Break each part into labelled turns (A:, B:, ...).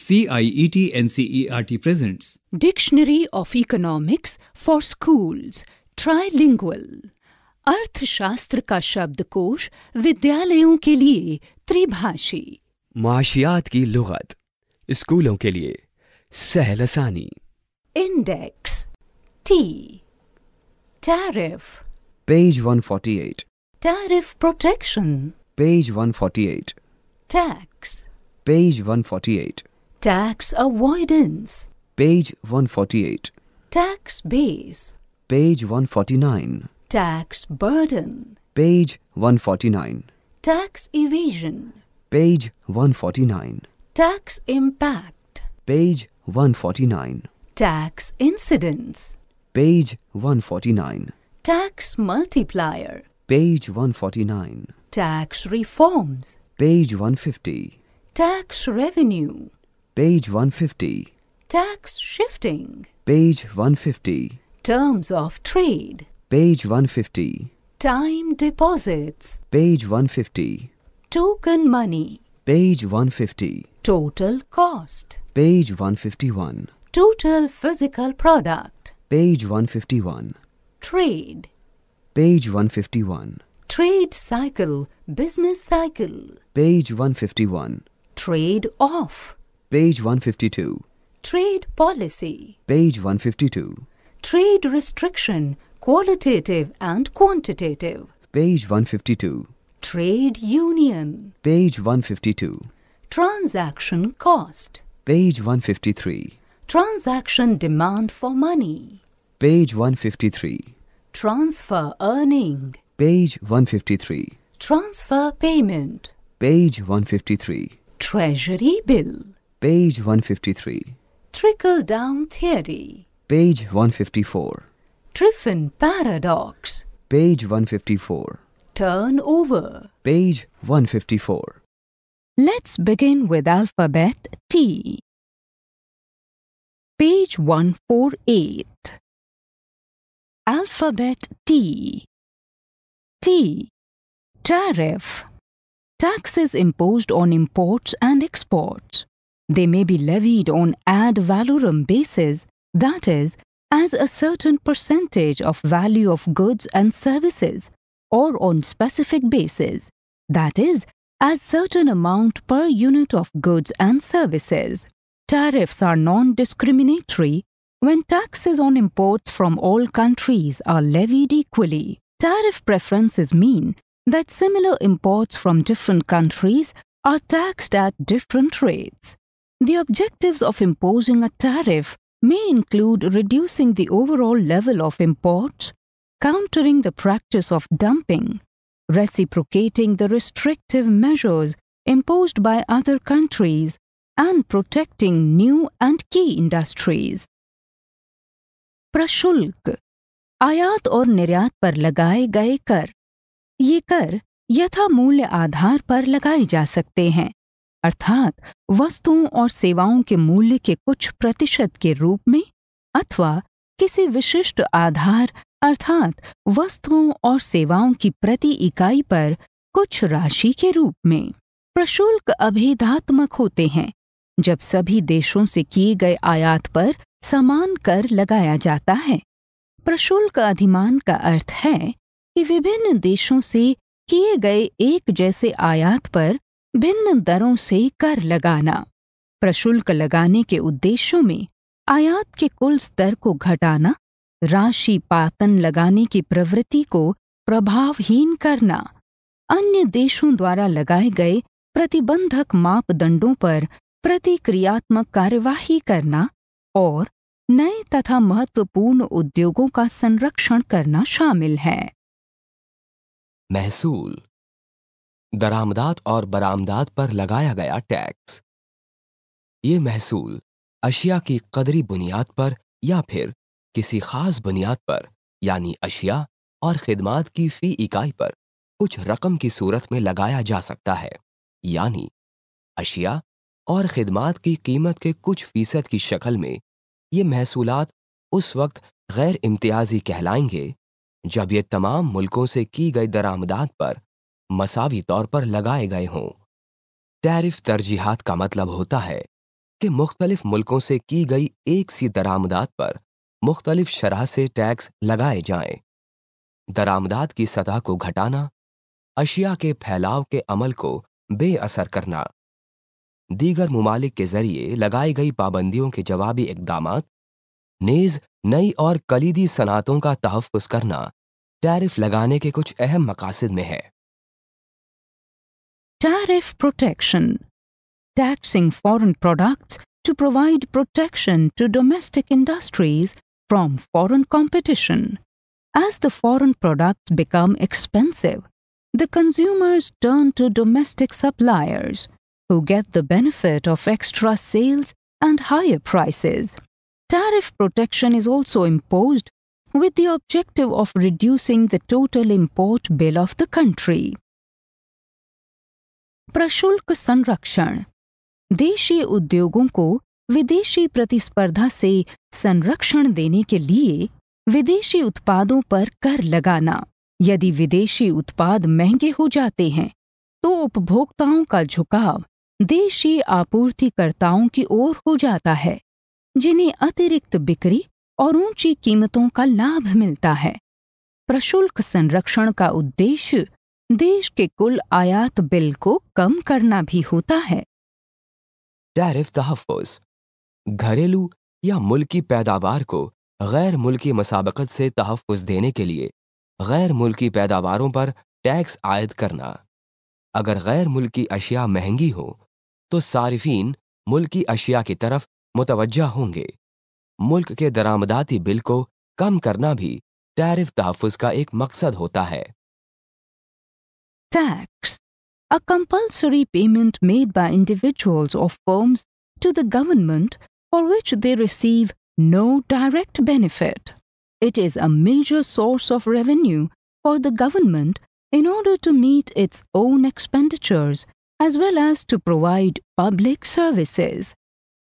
A: CIET NCERT
B: presents
C: Dictionary of Economics for Schools Trilingual अर्थशास्त्र का शब्दकोश विद्यालयों के लिए त्रिभाषी
B: माशियात की लुगत स्कूलों के लिए सहलसानी
C: index T tariff
B: page 148 tariff protection page 148 tax page 148
C: Tax avoidance.
B: Page 148.
C: Tax base.
B: Page 149.
C: Tax burden.
B: Page 149.
C: Tax evasion.
B: Page 149.
C: Tax impact.
B: Page 149.
C: Tax incidence.
B: Page 149.
C: Tax multiplier.
B: Page 149.
C: Tax reforms.
B: Page 150.
C: Tax revenue.
B: Page 150.
C: Tax shifting.
B: Page 150.
C: Terms of trade.
B: Page 150.
C: Time deposits.
B: Page 150.
C: Token money.
B: Page 150. Total
C: cost.
B: Page 151.
C: Total physical product.
B: Page 151.
C: Trade.
B: Page 151.
C: Trade cycle. Business cycle.
B: Page 151. Trade off. Page 152.
C: Trade policy.
B: Page 152.
C: Trade restriction, qualitative and quantitative.
B: Page 152.
C: Trade union.
B: Page 152.
C: Transaction cost.
B: Page 153.
C: Transaction demand for money.
B: Page 153.
C: Transfer earning.
B: Page 153.
C: Transfer payment.
B: Page 153. Treasury bill. Page 153.
C: Trickle down theory.
B: Page 154.
C: Triffin paradox.
B: Page 154.
C: Turn over.
B: Page 154.
C: Let's begin with alphabet T. Page 148. Alphabet T. T. Tariff. Taxes imposed on imports and exports. They may be levied on ad valorem basis, that is, as a certain percentage of value of goods and services, or on specific basis, that is, as certain amount per unit of goods and services. Tariffs are non-discriminatory when taxes on imports from all countries are levied equally. Tariff preferences mean that similar imports from different countries are taxed at different rates. The objectives of imposing a tariff may include reducing the overall level of import, countering the practice of dumping, reciprocating the restrictive measures imposed by other countries, and protecting new and key industries. Prashulk, ayat और niryat par लगाए gaye kar, ये कर यथा मूल्य आधार पर लगाए जा सकते अर्थात वस्तुओं और सेवाओं के मूल्य के कुछ प्रतिशत के रूप में अथवा किसी विशिष्ट आधार अर्थात वस्तुओं और सेवाओं की प्रति इकाई पर कुछ राशि के रूप में प्रशुल्क अभेदात्मक होते हैं जब सभी देशों से किए गए आयात पर समान कर लगाया जाता है प्रशुल्क अधिमान का अर्थ है कि विभिन्न देशों से किए गए एक जैसे आयात पर भिन्न दरों से कर लगाना प्रशुल्क लगाने के उद्देश्यों में आयात के कुल स्तर को घटाना राशि पातन लगाने की प्रवृत्ति को प्रभावहीन करना अन्य देशों द्वारा लगाए गए प्रतिबंधक मापदंडों पर प्रतिक्रियात्मक कार्यवाही करना और नए तथा महत्वपूर्ण उद्योगों का संरक्षण करना शामिल है
A: महसूल दरामदात और बरामदात पर लगाया गया टैक्स ये महसूल अशिया की कदरी बुनियाद पर या फिर किसी खास बुनियाद पर यानी अशिया और खिदमात की फी इकाई पर कुछ रकम की सूरत में लगाया जा सकता है यानी अशिया और खिदमात की कीमत के कुछ फीसद की शक्ल में ये महसूलات उस वक्त गैर इम्तियाजी कहलाएंगे जब ये तमाम मुल्कों से की गई दरामदात पर मसावी तौर पर लगाए गए हों टैरिफ तरजीहत का मतलब होता है कि मुख्तलिफ मुल्कों से की गई एक सी दरामदात पर मुख्तलिफ शरह से टैक्स लगाए जाएं। दरामदात की सतह को घटाना अशिया के फैलाव के अमल को बेअसर करना दीगर ममालिक के जरिए लगाई गई पाबंदियों के जवाबी इकदाम नेज नई और कलीदी सनातों का तहफ़ करना टैरिफ लगाने के कुछ अहम मकासद में है
C: Tariff protection. Taxing foreign products to provide protection to domestic industries from foreign competition. As the foreign products become expensive, the consumers turn to domestic suppliers who get the benefit of extra sales and higher prices. Tariff protection is also imposed with the objective of reducing the total import bill of the country. प्रशुल्क संरक्षण देशी उद्योगों को विदेशी प्रतिस्पर्धा से संरक्षण देने के लिए विदेशी उत्पादों पर कर लगाना यदि विदेशी उत्पाद महंगे हो जाते हैं तो उपभोक्ताओं का झुकाव देशी आपूर्तिकर्ताओं की ओर हो जाता है जिन्हें अतिरिक्त बिक्री और ऊंची कीमतों का लाभ मिलता है प्रशुल्क संरक्षण का उद्देश्य देश के कुल आयात बिल को कम करना भी होता है
A: टैरिफ तहफ़ घरेलू या मुल्की पैदावार को गैर मुल्की मसाबकत से तहफ़ देने के लिए गैर मुल्की पैदावारों पर टैक्स आयद करना अगर गैर मुल्की अशिया महंगी हो तो सार्फिन मुल्की अशिया की तरफ मुतवजह होंगे मुल्क के दरामदाती बिल को कम करना भी टैरिफ तहफ़ का एक मकसद होता है
C: Tax a compulsory payment made by individuals or firms to the government for which they receive no direct benefit. It is a major source of revenue for the government in order to meet its own expenditures as well as to provide public services.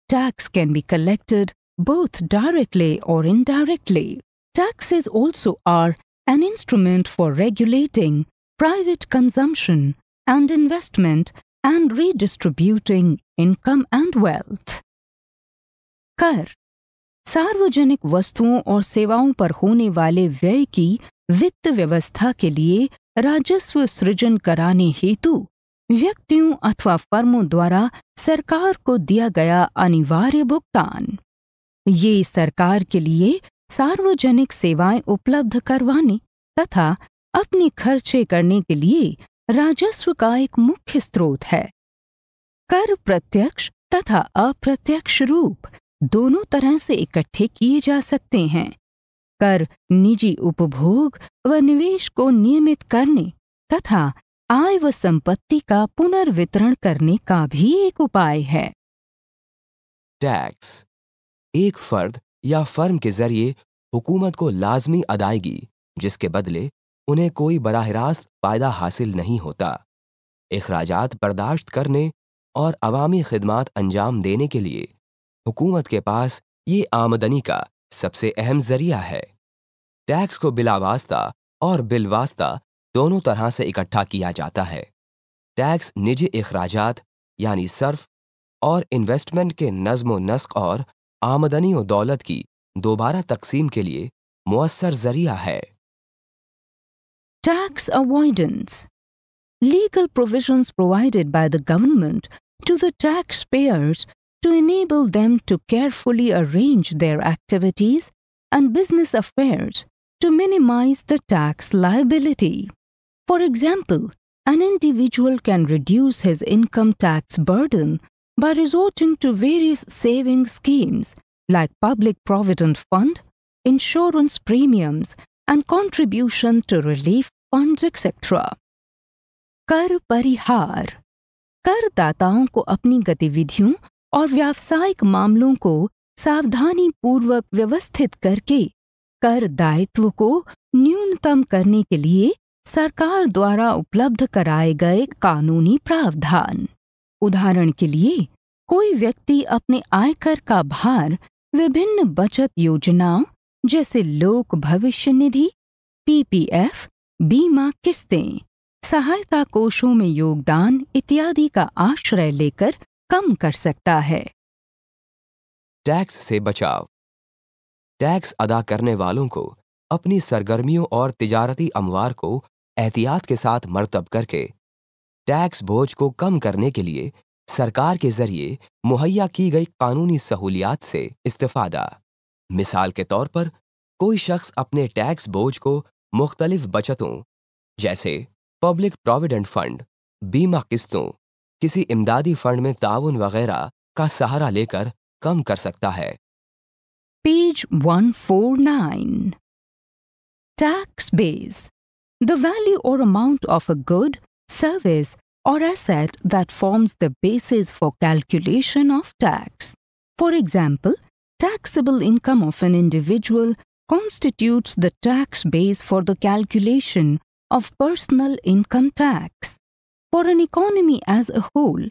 C: Tax can be collected both directly or indirectly. Taxes also are an instrument for regulating private consumption and investment and redistributing income and wealth. कर सार्वजनिक वस्तुओं और सेवाओं पर होने वाले व्यय की वित्त व्यवस्था के लिए राजस्व सृजन कराने हेतु व्यक्तियों अथवा फर्मों द्वारा सरकार को दिया गया अनिवार्य भुगतान ये सरकार के लिए सार्वजनिक सेवाएं उपलब्ध करवाने तथा अपने खर्चे करने के लिए राजस्व का एक मुख्य स्रोत है कर प्रत्यक्ष तथा अप्रत्यक्ष रूप दोनों तरह से इकट्ठे किए जा सकते हैं कर निजी उपभोग व निवेश को नियमित करने तथा आय व संपत्ति का पुनर्वितरण करने का भी एक उपाय है
A: टैक्स एक फर्द या फर्म के जरिए हुकूमत को लाजमी अदायगी जिसके बदले उन्हें कोई बराह रास्त फ़ायदा हासिल नहीं होता अखराजात बर्दाश्त करने और अवामी खदमात अंजाम देने के लिए हुकूमत के पास ये आमदनी का सबसे अहम जरिया है टैक्स को बिलावास्ता और बिलवास्ता दोनों तरह से इकट्ठा किया जाता है टैक्स निजी अखराजात यानी सर्फ और इन्वेस्टमेंट के नज्म नस्क और आमदनी व दौलत की दोबारा तकसीम के लिए मवसर जरिया है
C: tax avoidance. Legal provisions provided by the government to the taxpayers to enable them to carefully arrange their activities and business affairs to minimize the tax liability. For example, an individual can reduce his income tax burden by resorting to various saving schemes like public provident fund, insurance premiums, and contribution to relief funds, etcetera कर परिहार करदाताओं को अपनी गतिविधियों और व्यावसायिक मामलों को सावधानी पूर्वक व्यवस्थित करके कर दायित्व को न्यूनतम करने के लिए सरकार द्वारा उपलब्ध कराए गए कानूनी प्रावधान उदाहरण के लिए कोई व्यक्ति अपने आयकर का भार विभिन्न बचत योजनाओं जैसे लोक भविष्य निधि पीपीएफ बीमा किस्तें सहायता कोषों में योगदान इत्यादि का आश्रय लेकर कम कर सकता है
A: टैक्स से बचाव टैक्स अदा करने वालों को अपनी सरगर्मियों और तिजारती अमवार को एहतियात के साथ मरतब करके टैक्स बोझ को कम करने के लिए सरकार के जरिए मुहैया की गई कानूनी सहूलियात से इस्तीफादा मिसाल के तौर पर कोई शख्स अपने टैक्स बोझ को मुख्तलिफ बचतों जैसे पब्लिक प्रोविडेंट फंड बीमा किस्तों किसी इमदादी फंड में ताउन वगैरह का सहारा लेकर कम कर सकता है
C: page one four nine tax base the value और amount of a good service और asset that forms the basis for calculation of tax for example taxable income of an individual constitutes the tax base for the calculation of personal income tax. For an economy as a whole,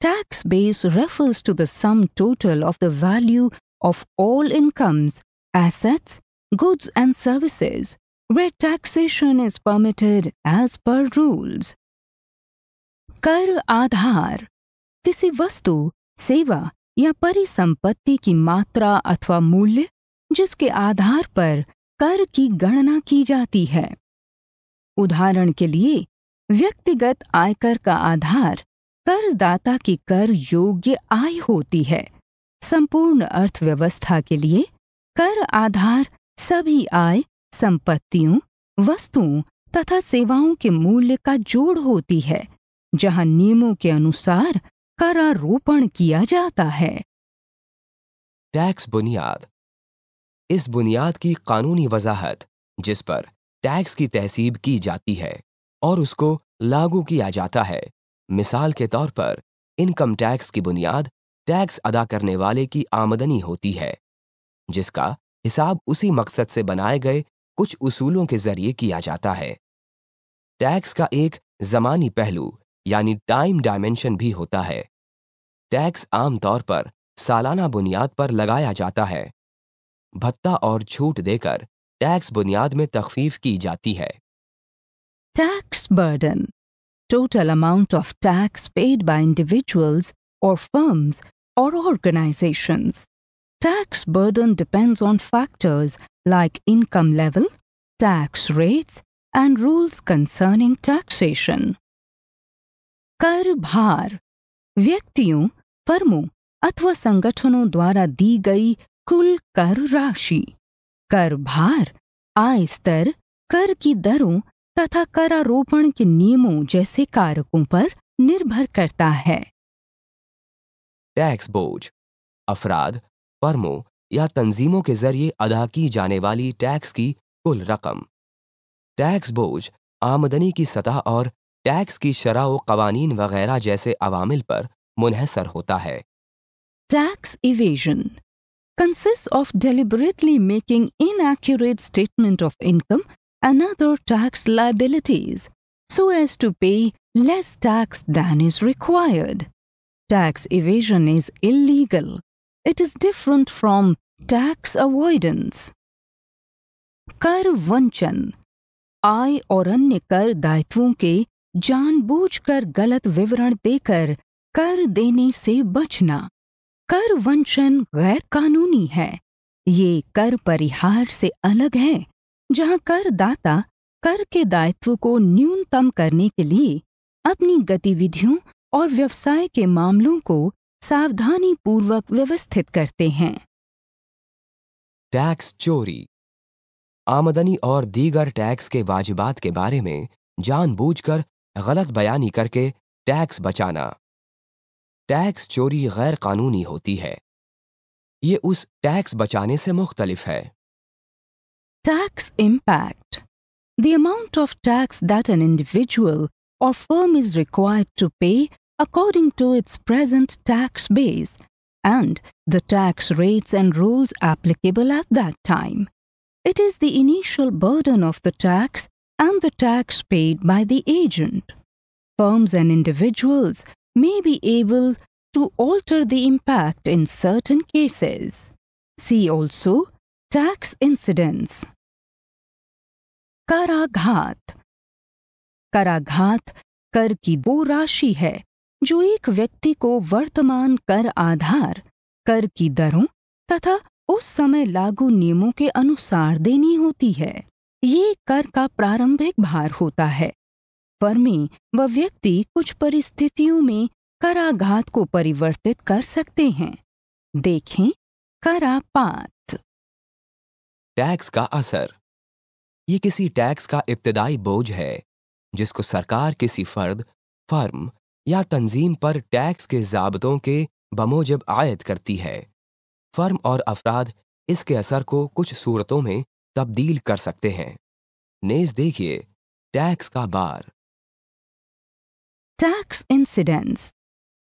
C: tax base refers to the sum total of the value of all incomes, assets, goods and services, where taxation is permitted as per rules. कर आधार किसी वस्तु सेवा या परिसंपत्ति की मात्रा अथवा मूल्य जिसके आधार पर कर की गणना की जाती है उदाहरण के लिए व्यक्तिगत आयकर का आधार करदाता की कर योग्य आय होती है संपूर्ण अर्थव्यवस्था के लिए कर आधार सभी आय संपत्तियों वस्तुओं तथा सेवाओं के मूल्य का जोड़ होती है जहां नियमों के अनुसार करारोपण किया जाता है
A: टैक्स बुनियाद इस बुनियाद की कानूनी वजाहत जिस पर टैक्स की तहसीब की जाती है और उसको लागू किया जाता है मिसाल के तौर पर इनकम टैक्स की बुनियाद टैक्स अदा करने वाले की आमदनी होती है जिसका हिसाब उसी मकसद से बनाए गए कुछ उसूलों के जरिए किया जाता है टैक्स का एक जमानी पहलू यानी टाइम डायमेंशन भी होता है टैक्स आमतौर पर सालाना बुनियाद पर लगाया जाता है भत्ता और छूट देकर टैक्स बुनियाद में तखफीफ की जाती है
C: tax burden total amount of tax paid by individuals और फर्म्स और organisation tax burden depends on factors like income level tax rates and rules concerning taxation कर भार व्यक्तियों फर्मों अथवा संगठनों द्वारा दी गई कुल कर राशि कर भार आय स्तर कर की दरों तथा कर आरोपण के नियमों जैसे कारकों पर निर्भर करता है
A: टैक्स बोझ अफराध फर्मों या तंजीमों के जरिए अदा की जाने वाली टैक्स की कुल रकम टैक्स बोझ आमदनी की सतह और टैक्स की शराह कवानीन वगैरह जैसे अवामिल पर मुनहसर होता है
C: tax evasion consists of deliberately making inaccurate statement of income and other tax liabilities so as to pay less tax than is required. Tax evasion is illegal. It is different from tax avoidance. कर वंचन आय और अन्य कर दायित्वों के जानबूझकर गलत विवरण देकर कर देने से बचना कर वंचन गैर कानूनी है ये कर परिहार से अलग है जहां करदाता कर के दायित्व को न्यूनतम करने के लिए अपनी गतिविधियों और व्यवसाय के मामलों को सावधानी पूर्वक व्यवस्थित करते हैं
A: टैक्स चोरी आमदनी और दीगर टैक्स के वाजिबात के बारे में जानबूझकर गलत बयानी करके टैक्स बचाना Tax चोरी गैर कानूनी होती है ये उस टैक्स बचाने से मुख्तलिफ है
C: tax impact The amount of tax that an individual or firm is required to pay according to its present tax base and the tax rates and rules applicable at that time. It is the initial burden of the tax and the tax paid by the agent. Firms and individuals may be able to alter the impact in certain cases. See also tax incidents. कराघात कराघात कर की वो राशि है जो एक व्यक्ति को वर्तमान कर आधार कर की दरों तथा उस समय लागू नियमों के अनुसार देनी होती है ये कर का प्रारंभिक भार होता है में व व्यक्ति कुछ परिस्थितियों में कराघात को परिवर्तित कर सकते हैं देखें करापात
A: टैक्स का असर ये किसी टैक्स का इब्तदाई बोझ है जिसको सरकार किसी फर्द फर्म या तंजीम पर टैक्स के जाबतों के बमोजब आयद करती है फर्म और अफराद इसके असर को कुछ सूरतों में तब्दील कर सकते हैं नेज देखिए टैक्स का बार
C: Tax incidence.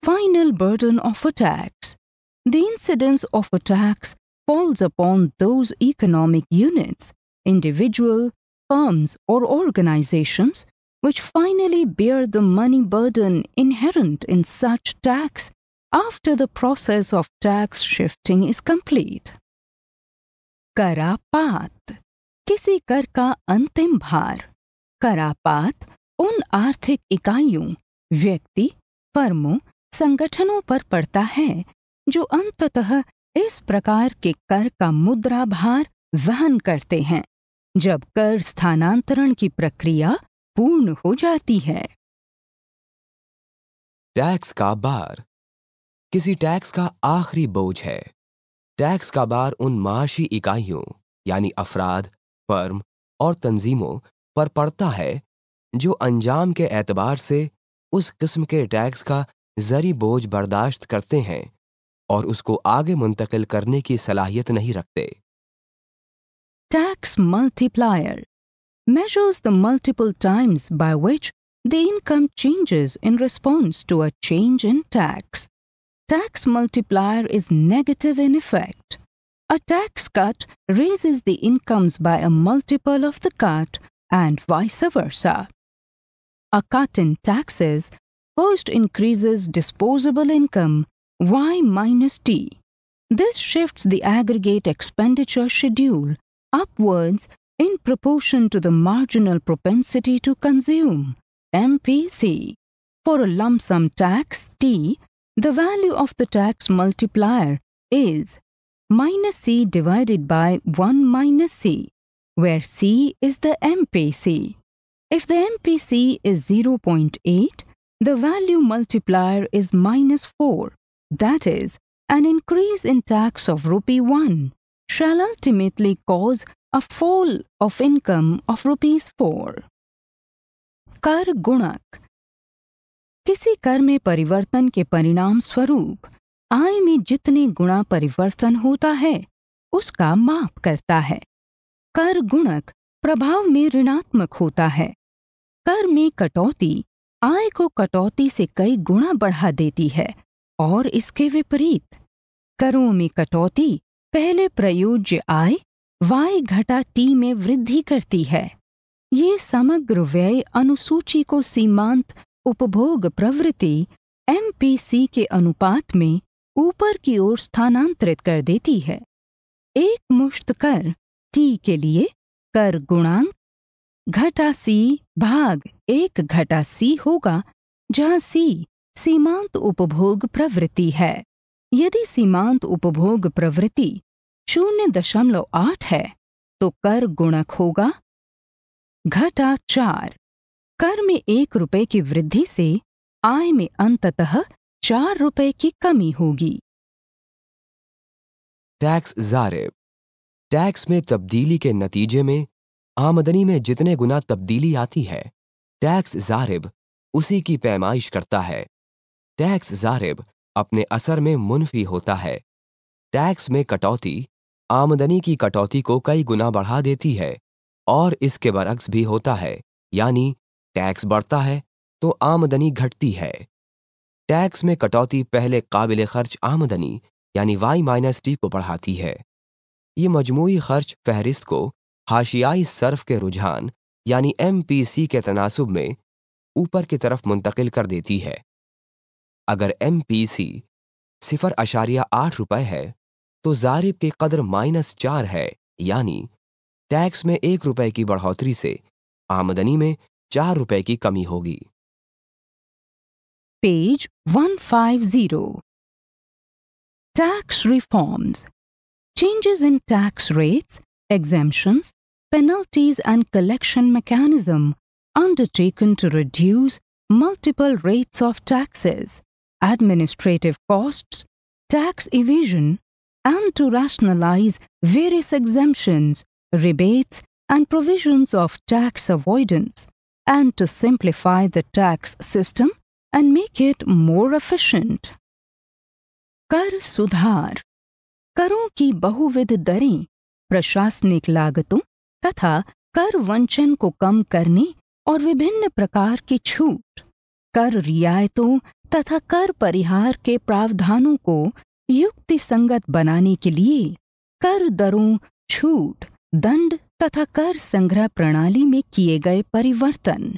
C: Final burden of a tax. The incidence of a tax falls upon those economic units, individual, firms, or organizations which finally bear the money burden inherent in such tax after the process of tax shifting is complete. करापात kisi kar ka antim भार करापात उन आर्थिक इकाइयों व्यक्ति फर्मों संगठनों पर पड़ता है जो अंततः इस प्रकार के कर का मुद्रा भार वहन करते हैं जब कर स्थानांतरण की प्रक्रिया पूर्ण हो जाती है
A: टैक्स का बार किसी टैक्स का आखिरी बोझ है टैक्स का बार उन माशी इकाइयों यानी अफराद फर्म और तंजीमों पर पड़ता है जो अंजाम के एतबार से उस किस्म के टैक्स का जरी बोझ बर्दाश्त करते हैं और उसको आगे मुंतकिल करने की सलाहियत नहीं रखते
C: tax multiplier measures the multiple times by which the income changes in response to a change in tax tax multiplier is negative in effect a tax cut raises the incomes by a multiple of the cut and vice versa A cut in taxes first increases disposable income, Y minus T. This shifts the aggregate expenditure schedule upwards in proportion to the marginal propensity to consume, MPC. For a lump sum tax, T, the value of the tax multiplier is minus C divided by 1 minus C, where C is the MPC. If the MPC is 0.8, the value multiplier is minus 4, that is, an increase in tax of rupee 1 shall ultimately cause a fall of income of rupees 4. Kar Gunak Kisi kar mein parivartan ke parinam swaroop, aay mein jitne guna parivartan hota hai, uska maap karta hai. Kar Gunak प्रभाव में ऋणात्मक होता है कर में कटौती आय को कटौती से कई गुणा बढ़ा देती है और इसके विपरीत करों में कटौती पहले प्रयोज्य आय वाय घटा टी में वृद्धि करती है ये समग्र व्यय अनुसूची को सीमांत उपभोग प्रवृत्ति एमपीसी के अनुपात में ऊपर की ओर स्थानांतरित कर देती है एक मुश्त कर टी के लिए कर गुणांक घटा सी भाग एक घटा सी होगा जहां सी सीमांत उपभोग प्रवृत्ति है यदि सीमांत उपभोग प्रवृत्ति शून्य दशमलव आठ है तो कर गुणक होगा घटा चार कर में एक रुपए की वृद्धि से आय में अंततः चार रुपए की कमी होगी
A: टैक्स जारे टैक्स में तब्दीली के नतीजे में आमदनी में जितने गुना तब्दीली आती है टैक्स जारिब उसी की पैमाइश करता है टैक्स जारिब अपने असर में मुनफी होता है टैक्स में कटौती आमदनी की कटौती को कई गुना बढ़ा देती है और इसके बरक्स भी होता है यानी टैक्स बढ़ता है तो आमदनी घटती है टैक्स में कटौती पहले काबिल खर्च आमदनी यानी वाई माइनस टी को बढ़ाती है ये मजमू खर्च फहरिस्त को हाशियाई सर्फ के रुझान यानी एम के तनासब में ऊपर की तरफ मुंतकिल कर देती है अगर एम पी सी सिफर अशारिया आठ रुपये है तो जारिब की कदर माइनस चार है यानी टैक्स में एक रुपये की बढ़ोतरी से आमदनी में चार रुपये की कमी होगी
C: page 150 tax reforms changes in tax rates exemptions penalties and collection mechanism undertaken to reduce multiple rates of taxes, administrative costs, tax evasion, and to rationalize various exemptions, rebates, and provisions of tax avoidance, and to simplify the tax system and make it more efficient. Kar sudhar, करों ki bahuvid दरें प्रशासनिक लागतों तथा कर वंचन को कम करने और विभिन्न प्रकार की छूट कर रियायतों तथा कर परिहार के प्रावधानों को युक्ति संगत बनाने के लिए कर दरों छूट दंड तथा कर संग्रह प्रणाली में किए गए परिवर्तन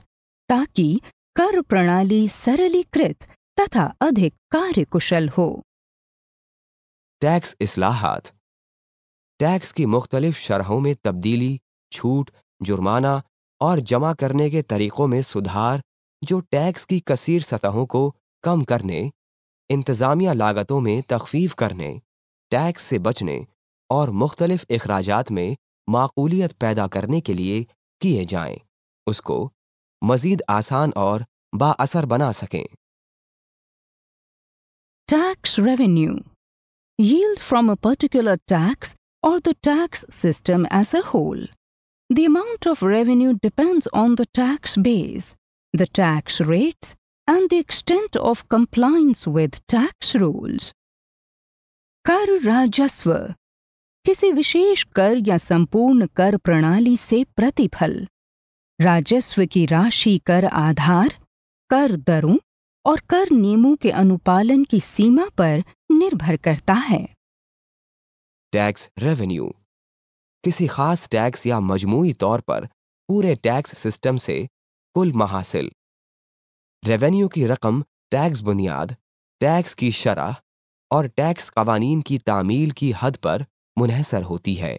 C: ताकि कर प्रणाली सरलीकृत तथा अधिक
A: कार्यकुशल हो टैक्स असलाहत टैक्स की मुख्तलिफ शरहों में तब्दीली छूट जुर्माना और जमा करने के तरीकों में सुधार जो टैक्स की कसीर सतहों को कम करने इंतजामिया लागतों में तखफीफ करने टैक्स से बचने और मुख्तलिफ अखराज में माकूलियत पैदा करने के लिए किए जाएं, उसको मजीद आसान और बासर बना सकें
C: tax revenue yield from a particular tax और the tax system as a whole The amount of revenue depends on the tax base, the tax rates, and the extent of compliance with tax rules. कर राजस्व किसी विशेष कर या संपूर्ण कर प्रणाली से प्रतिफल राजस्व की राशि कर आधार कर दरों और कर नियमों के अनुपालन की सीमा पर निर्भर करता है
A: टैक्स रेवेन्यू किसी खास टैक्स या मजमूई तौर पर पूरे टैक्स सिस्टम से कुल महासिल रेवेन्यू की रकम टैक्स बुनियाद टैक्स की शरह और टैक्स कवानीन की तामील की हद पर मुनहसर होती है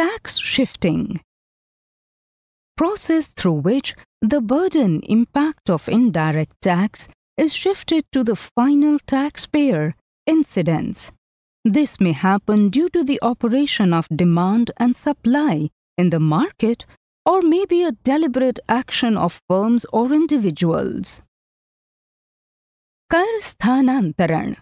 C: tax shifting process through which the burden impact of tax is shifted to the final tax payer incidents This may happen due to the operation of demand and supply in the market or may be a deliberate action of firms or individuals. कर स्थानांतरण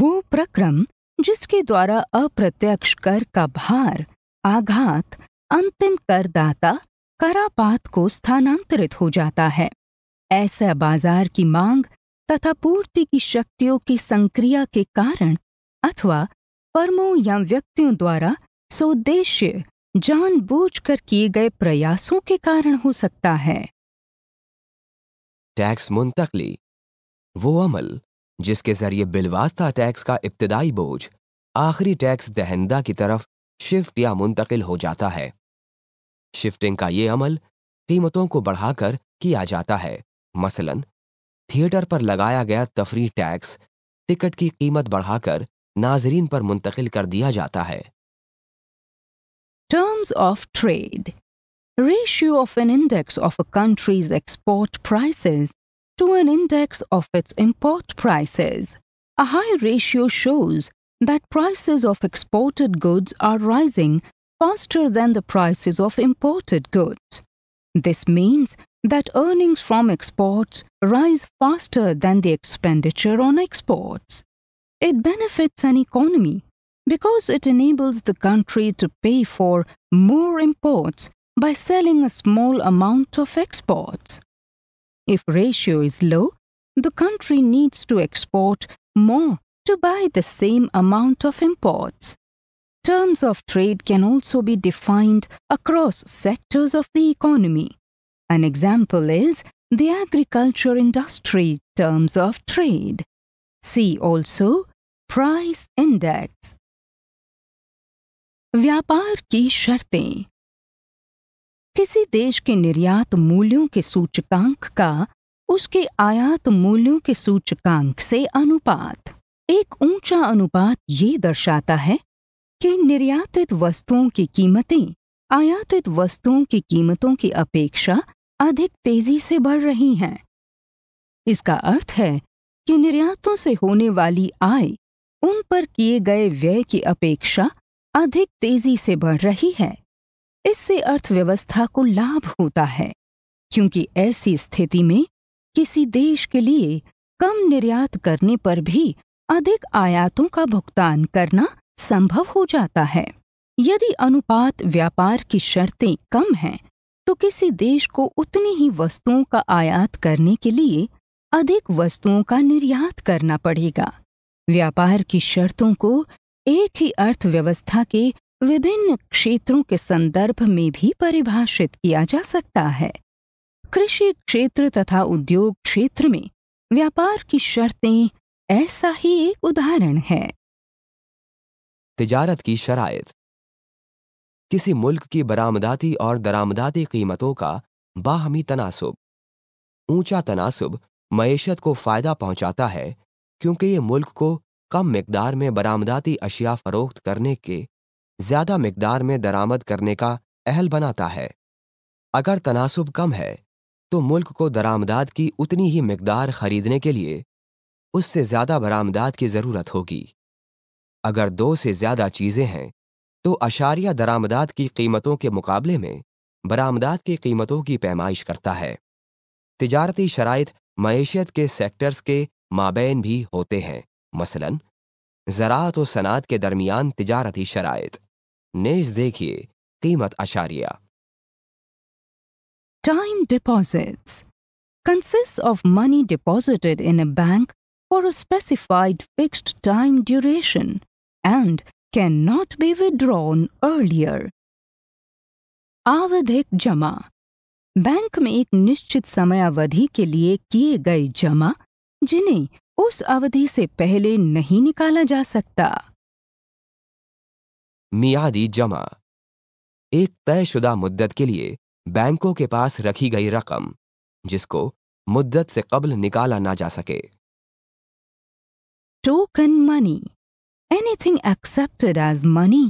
C: वो प्रक्रम जिसके द्वारा अप्रत्यक्ष कर का भार आघात अंतिम करदाता करापात को स्थानांतरित हो जाता है ऐसा बाजार की मांग तथा पूर्ति की शक्तियों की संक्रिया के कारण अथवा फर्मों या व्यक्तियों द्वारा सौदेश्य जानबूझकर किए गए प्रयासों के कारण हो सकता है
A: टैक्स मुंतकली वो अमल जिसके जरिए बिलवास्ता टैक्स का इब्तदाई बोझ आखिरी टैक्स दहंदा की तरफ शिफ्ट या मुंतकिल हो जाता है शिफ्टिंग का ये अमल कीमतों को बढ़ाकर किया जाता है मसलन थिएटर पर लगाया गया तफरी टैक्स टिकट की कीमत बढ़ाकर नाजरीन पर मुंतकिल कर of जाता है
C: of of trade ratio of an index of to an index of its import prices. A high ratio shows that prices of exported goods are rising faster than the prices of imported goods. This means that earnings from exports rise faster than the expenditure on exports. It benefits an economy because it enables the country to pay for more imports by selling a small amount of exports. If ratio is low, the country needs to export more to buy the same amount of imports. Terms of trade can also be defined across sectors of the economy. An example is the agriculture industry terms of trade. See also price index. व्यापार की शर्तें किसी देश के निर्यात मूल्यों के सूचकांक का उसके आयात मूल्यों के सूचकांक से अनुपात एक ऊंचा अनुपात ये दर्शाता है कि निर्यातित वस्तुओं की कीमतें आयातित वस्तुओं की कीमतों की अपेक्षा अधिक तेजी से बढ़ रही हैं इसका अर्थ है कि निर्यातों से होने वाली आय उन पर किए गए व्यय की अपेक्षा अधिक तेजी से बढ़ रही है इससे अर्थव्यवस्था को लाभ होता है क्योंकि ऐसी स्थिति में किसी देश के लिए कम निर्यात करने पर भी अधिक आयातों का भुगतान करना संभव हो जाता है यदि अनुपात व्यापार की शर्तें कम हैं तो किसी देश को उतनी ही वस्तुओं का आयात करने के लिए अधिक वस्तुओं का निर्यात करना पड़ेगा व्यापार की शर्तों को एक ही अर्थव्यवस्था के विभिन्न क्षेत्रों के संदर्भ में भी परिभाषित किया जा सकता है कृषि क्षेत्र तथा उद्योग क्षेत्र में व्यापार की शर्तें ऐसा ही एक उदाहरण है
A: तिजारत की शराइत किसी मुल्क की बरामदाती और दरामदाती कीमतों का बाहमी तनासुब ऊंचा तनासुब मीशत को फ़ायदा पहुंचाता है क्योंकि ये मुल्क को कम मकदार में बरामदाती अशिया फ़रोख्त करने के ज़्यादा मकदार में दरामद करने का अहल बनाता है अगर तनासब कम है तो मुल्क को दरामदाद की उतनी ही मकदार खरीदने के लिए उससे ज़्यादा बरामदाद की ज़रूरत होगी अगर दो से ज़्यादा चीज़ें हैं तो अशारिया दरामदाद की कीमतों के मुकाबले में बरामदाद की कीमतों की पैमाइश करता है तजारती शराइ मीशत के सेक्टर्स के माबेन भी होते हैं मसलन जरात और सनात के दरमियान तजारती शराय नेज देखिए कीमत अशारिया
C: time deposit consist of money deposited in a bank for a specified fixed time duration and can not be withdrawn earlier आवधिक जमा बैंक में एक निश्चित समय अवधि के लिए किए गए जमा जिन्हें उस अवधि से पहले नहीं निकाला जा सकता
A: मियादी जमा एक तयशुदा मुद्दत के लिए बैंकों के पास रखी गई रकम जिसको मुद्दत से कबल निकाला ना जा सके
C: token money anything accepted as money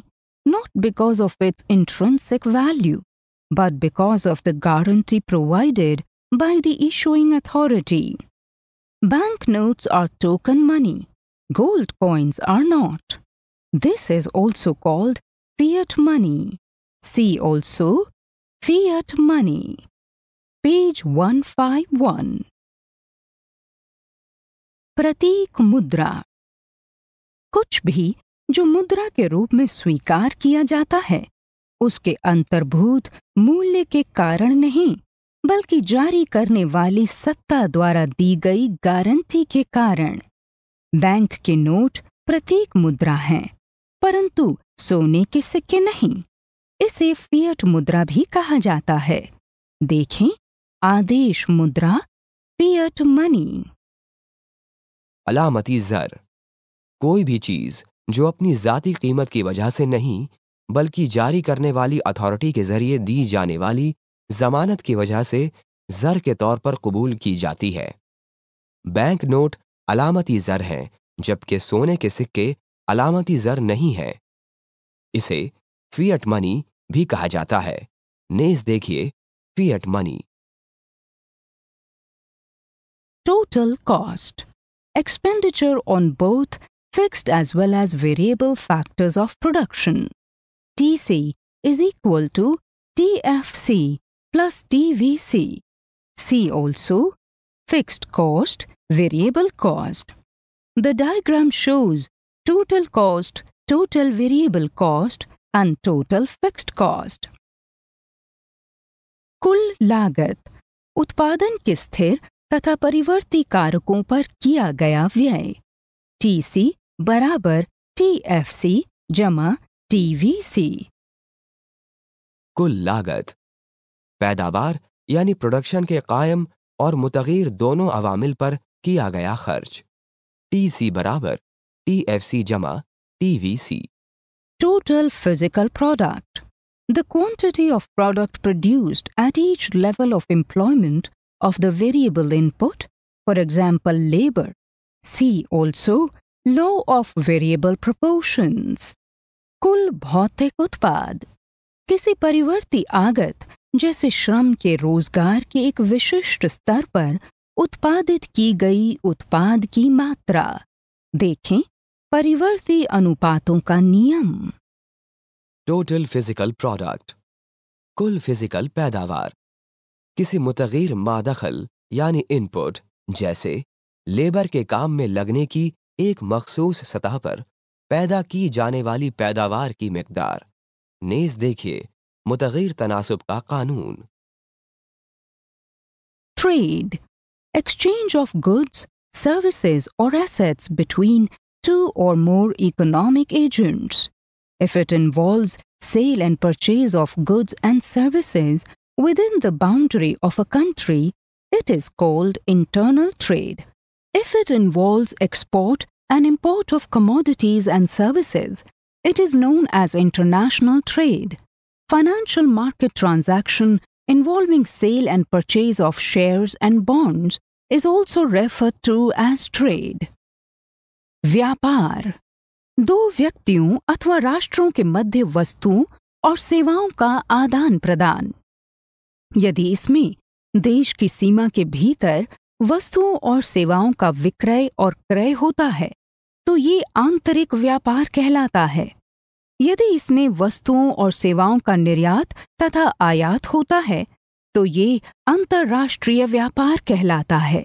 C: not because of its intrinsic value but because of the guarantee provided by the issuing authority. Banknotes are token money. Gold coins are not. This is also called fiat money. See also fiat money. Page 151. प्रतीक Mudra कुछ भी जो मुद्रा के रूप में स्वीकार किया जाता है उसके अंतर्भूत मूल्य के कारण नहीं बल्कि जारी करने वाली सत्ता द्वारा दी गई गारंटी के कारण बैंक के नोट प्रतीक मुद्रा हैं परंतु सोने के सिक्के नहीं इसे फियट मुद्रा भी कहा जाता है देखें आदेश मुद्रा फियट मनी
A: अलामती जर कोई भी चीज जो अपनी जाति कीमत की वजह से नहीं बल्कि जारी करने वाली अथॉरिटी के जरिए दी जाने वाली जमानत की वजह से जर के तौर पर कबूल की जाती है बैंक नोट अलामती जर हैं जबकि सोने के सिक्के अलामती जर नहीं हैं इसे फीएट मनी भी कहा जाता है नेज देखिए fiat money
C: total cost expenditure on both fixed as well as variable factors of production TC is equal to TFC plus TVC. See also fixed cost, variable cost. The diagram shows total cost, total variable cost and total fixed cost. Kul lagat Utpadan के स्थिर तथा परिवर्ती कारकों पर किया गया व्यय TC बराबर TFC जमा
A: टीवीसी कुल लागत पैदावार यानी प्रोडक्शन के कायम और मुतगिर दोनों अवामिल पर किया गया खर्च टीसी बराबर टीएफसी जमा TVC
C: total physical product the quantity of product produced at each level of employment of the variable input for example labour see also law of variable proportions कुल भौतिक उत्पाद किसी परिवर्ती आगत जैसे श्रम के रोजगार के एक विशिष्ट स्तर पर उत्पादित की गई उत्पाद की मात्रा देखें परिवर्ती अनुपातों का नियम
A: टोटल फिजिकल प्रोडक्ट कुल फिजिकल पैदावार किसी मुतगीर मादखल यानी इनपुट जैसे लेबर के काम में लगने की एक मखसूस सतह पर Trade exchange
C: of goods, services, or assets between two or more economic agents. if it involves sale and purchase of goods and services within the boundary of a country, it is called internal trade. If it involves export an import of commodities and services, it is known as international trade. Financial market transaction involving sale and purchase of shares and bonds is also referred to as trade. व्यापार दो व्यक्तियों अथवा राष्ट्रों के मध्य वस्तुओं और सेवाओं का आदान प्रदान यदि इसमें देश की सीमा के भीतर वस्तुओं और सेवाओं का विक्रय और क्रय होता है तो ये आंतरिक व्यापार कहलाता है यदि इसमें वस्तुओं और सेवाओं का निर्यात तथा आयात होता है तो ये अंतर्राष्ट्रीय व्यापार कहलाता है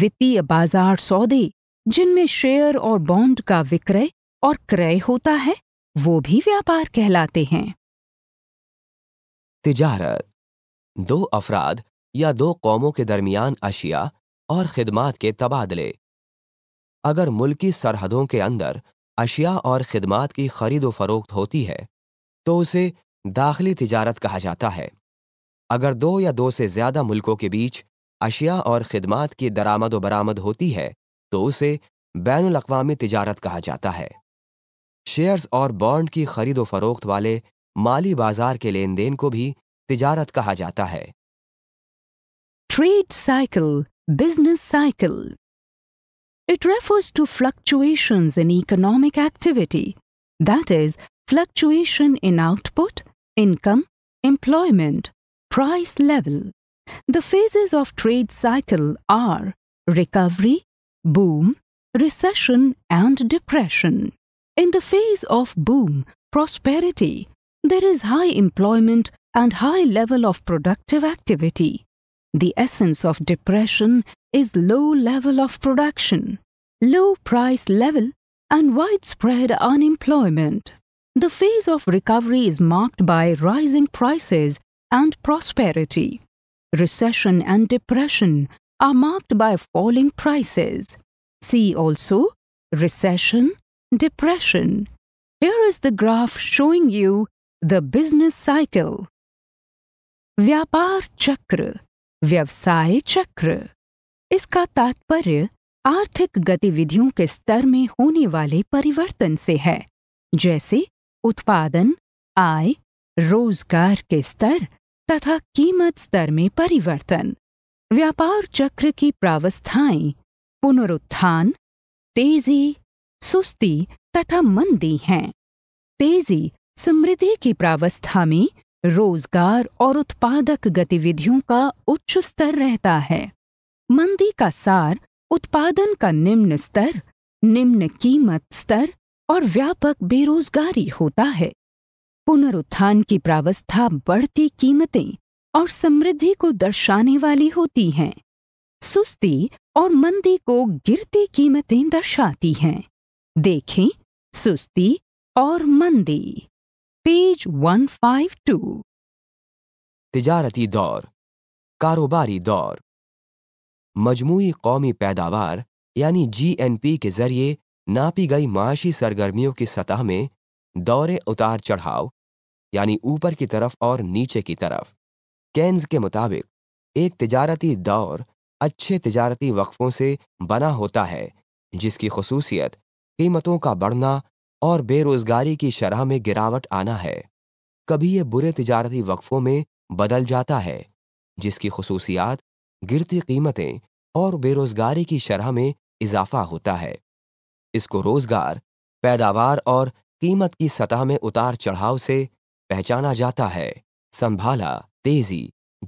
C: वित्तीय बाजार सौदे जिनमें शेयर और बॉन्ड का विक्रय और क्रय होता है वो भी व्यापार कहलाते हैं
A: तिजारत दो अफराद या दो कौमों के दरमियान अशिया और खिदमात के तबादले अगर मुल्की सरहदों के अंदर अशिया और खिदमात की खरीदो फरोख्त होती है तो उसे दाखिली तजारत कहा जाता है अगर दो या दो से ज़्यादा मुल्कों के बीच अशिया और खिदमात की दरामद बरामद होती है तो उसे बैन अवी तजारत कहा जाता है शेयर्स और बॉन्ड की खरीदो फरोख्त वाले माली बाजार के लेन देन को भी तजारत कहा जाता है
C: trade cycle, business cycle. It refers to fluctuations in economic activity, that is, fluctuation in output, income, employment, price level. The phases of trade cycle are recovery, boom, recession and depression. In the phase of boom, prosperity, there is high employment and high level of productive activity. The essence of depression is low level of production, low price level, and widespread unemployment. The phase of recovery is marked by rising prices and prosperity. Recession and depression are marked by falling prices. See also recession, depression. Here is the graph showing you the business cycle. Vyapar Chakra व्यवसाय चक्र इसका तात्पर्य आर्थिक गतिविधियों के स्तर में होने वाले परिवर्तन से है जैसे उत्पादन आय रोजगार के स्तर तथा कीमत स्तर में परिवर्तन व्यापार चक्र की प्रावस्थाएं पुनरुत्थान तेजी सुस्ती तथा मंदी हैं तेजी समृद्धि की प्रावस्था में रोजगार और उत्पादक गतिविधियों का उच्च स्तर रहता है मंदी का सार उत्पादन का निम्न स्तर निम्न कीमत स्तर और व्यापक बेरोजगारी होता है पुनरुत्थान की प्रावस्था बढ़ती कीमतें और समृद्धि को दर्शाने वाली होती हैं सुस्ती और मंदी को गिरती कीमतें दर्शाती हैं देखें सुस्ती और मंदी
A: पेज 152 तिजारती दौर कारोबारी दौर मजमू कौमी पैदावार यानी जीएनपी के जरिए नापी गई माशी सरगर्मियों की सतह में दौरे उतार चढ़ाव यानी ऊपर की तरफ और नीचे की तरफ कैंस के मुताबिक एक तिजारती दौर अच्छे तिजारती वक्फों से बना होता है जिसकी खसूसियत कीमतों का बढ़ना और बेरोजगारी की शरह में गिरावट आना है कभी ये बुरे तजारती वक्फों में बदल जाता है जिसकी खसूसियात गिरती कीमतें और बेरोजगारी की शरह में इजाफा होता है इसको रोजगार पैदावार और कीमत की सतह में उतार चढ़ाव से पहचाना जाता है संभाला तेजी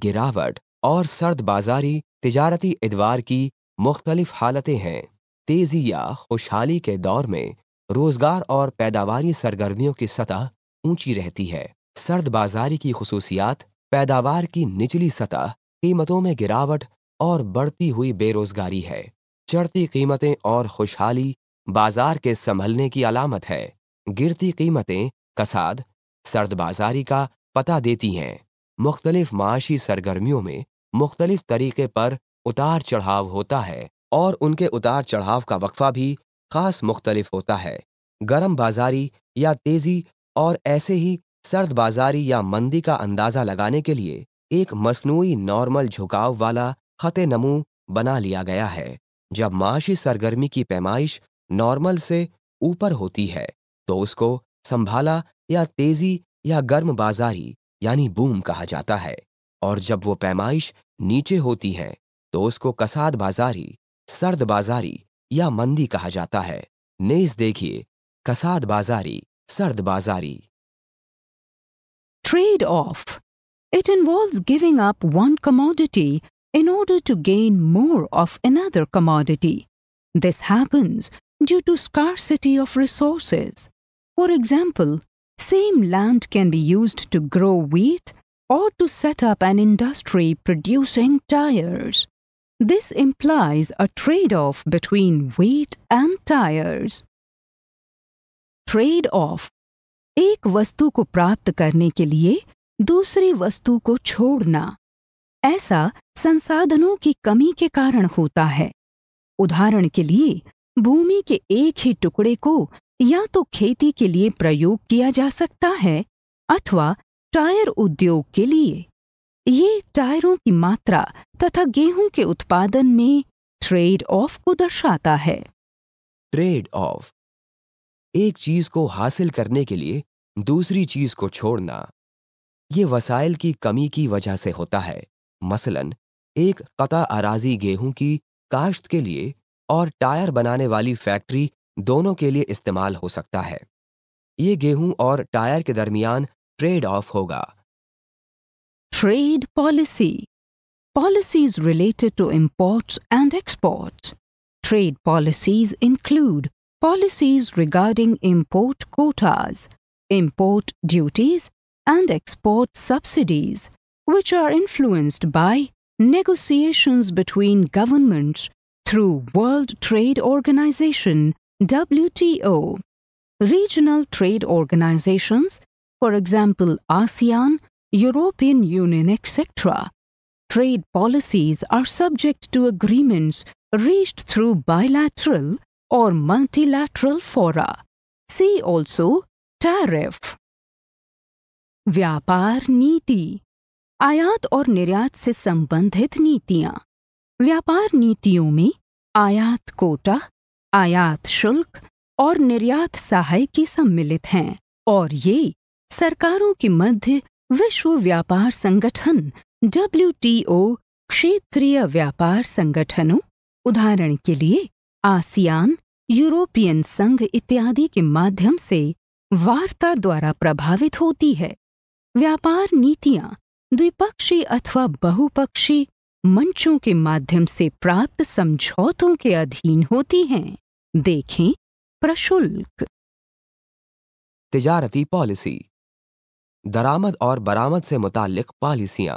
A: गिरावट और सर्द बाजारी तजारती अदवार की मुख्तलिफ हालतें हैं तेजी या खुशहाली के दौर में रोजगार और पैदावारी सरगर्मियों की सतह ऊंची रहती है सर्द बाजारी की खसूसियात पैदावार की निचली सतह कीमतों में गिरावट और बढ़ती हुई बेरोजगारी है चढ़ती कीमतें और खुशहाली बाजार के संभलने की अलामत है गिरती कीमतें कसाद सर्दबाजारी का पता देती हैं मुख्तलिफ माशी सरगर्मियों में मुख्तलिफ तरीके पर उतार चढ़ाव होता है और उनके उतार चढ़ाव का वक्फा भी खास मुख्तलिफ होता है गर्म बाजारी या तेजी और ऐसे ही सर्द बाजारी या मंदी का अंदाज़ा लगाने के लिए एक मसनू नॉर्मल झुकाव वाला खत नमू बना लिया गया है जब माशी सरगर्मी की पैमाइश नॉर्मल से ऊपर होती है तो उसको संभाला या तेजी या गर्म बाजारी यानी बूम कहा जाता है और जब वो पैमाइश नीचे होती है तो उसको कसाद बाजारी सर्द बाजारी या मंदी कहा जाता है नेज देखिए कसाद बाजारी सर्द बाजारी
C: trade off it involve giving up one commodity in order to gain more of another commodity this happens due to city of resources for example same land can be use to grow wheat और to set up an industry producing tyres This implies a trade-off between weight and tires. Trade-off एक वस्तु को प्राप्त करने के लिए दूसरी वस्तु को छोड़ना ऐसा संसाधनों की कमी के कारण होता है उदाहरण के लिए भूमि के एक ही टुकड़े को या तो खेती के लिए प्रयोग किया जा सकता है अथवा टायर उद्योग के लिए ये टायरों की मात्रा तथा गेहूं के उत्पादन में ट्रेड ऑफ को दर्शाता है
A: ट्रेड ऑफ एक चीज को हासिल करने के लिए दूसरी चीज को छोड़ना ये वसाइल की कमी की वजह से होता है मसलन एक कता आराजी गेहूं की काश्त के लिए और टायर बनाने वाली फैक्ट्री दोनों के लिए इस्तेमाल हो सकता है ये गेहूं और टायर के दरमियान ट्रेड ऑफ होगा Trade policy.
C: Policies related to imports and exports. Trade policies include policies regarding import quotas, import duties, and export subsidies, which are influenced by negotiations between governments through World Trade Organization, WTO. Regional trade organizations, for example ASEAN European Union, etc. Trade policies are subject to agreements reached through bilateral or multilateral fora. See also tariff. व्यापार नीति आयात और निर्यात से संबंधित नीतियां व्यापार नीतियों में आयात कोटा आयात शुल्क और निर्यात सहाय की सम्मिलित हैं और ये सरकारों के मध्य विश्व व्यापार संगठन डब्ल्यू क्षेत्रीय व्यापार संगठनों उदाहरण के लिए आसियान यूरोपियन संघ इत्यादि के माध्यम से वार्ता द्वारा प्रभावित होती है व्यापार नीतियां द्विपक्षीय अथवा बहुपक्षीय मंचों के माध्यम से प्राप्त समझौतों के अधीन होती हैं
A: देखें प्रशुल्क तिजारती पॉलिसी दरामद और बरामद से मुतक पॉलिसियां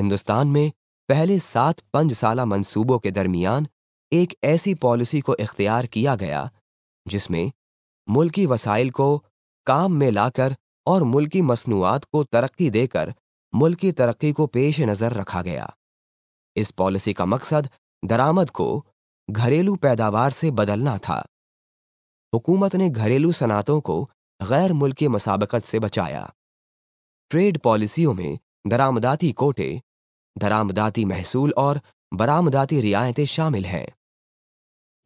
A: हिंदुस्तान में पहले सात पंज साल मनसूबों के दरमियान एक ऐसी पॉलिसी को इख्तियार किया गया जिसमें मुल्की वसाइल को काम में लाकर और मुल्की मसनूआत को तरक्की देकर मुल्की तरक्की को पेश नज़र रखा गया इस पॉलिसी का मकसद दरामद को घरेलू पैदावार से बदलना था हुकूमत ने घरेलू सनातों को गैर मुल्की मसाबकत से बचाया ट्रेड पॉलिसियों में दरामदाती कोटे दरामदाती महसूल और बरामदाती रियायतें शामिल हैं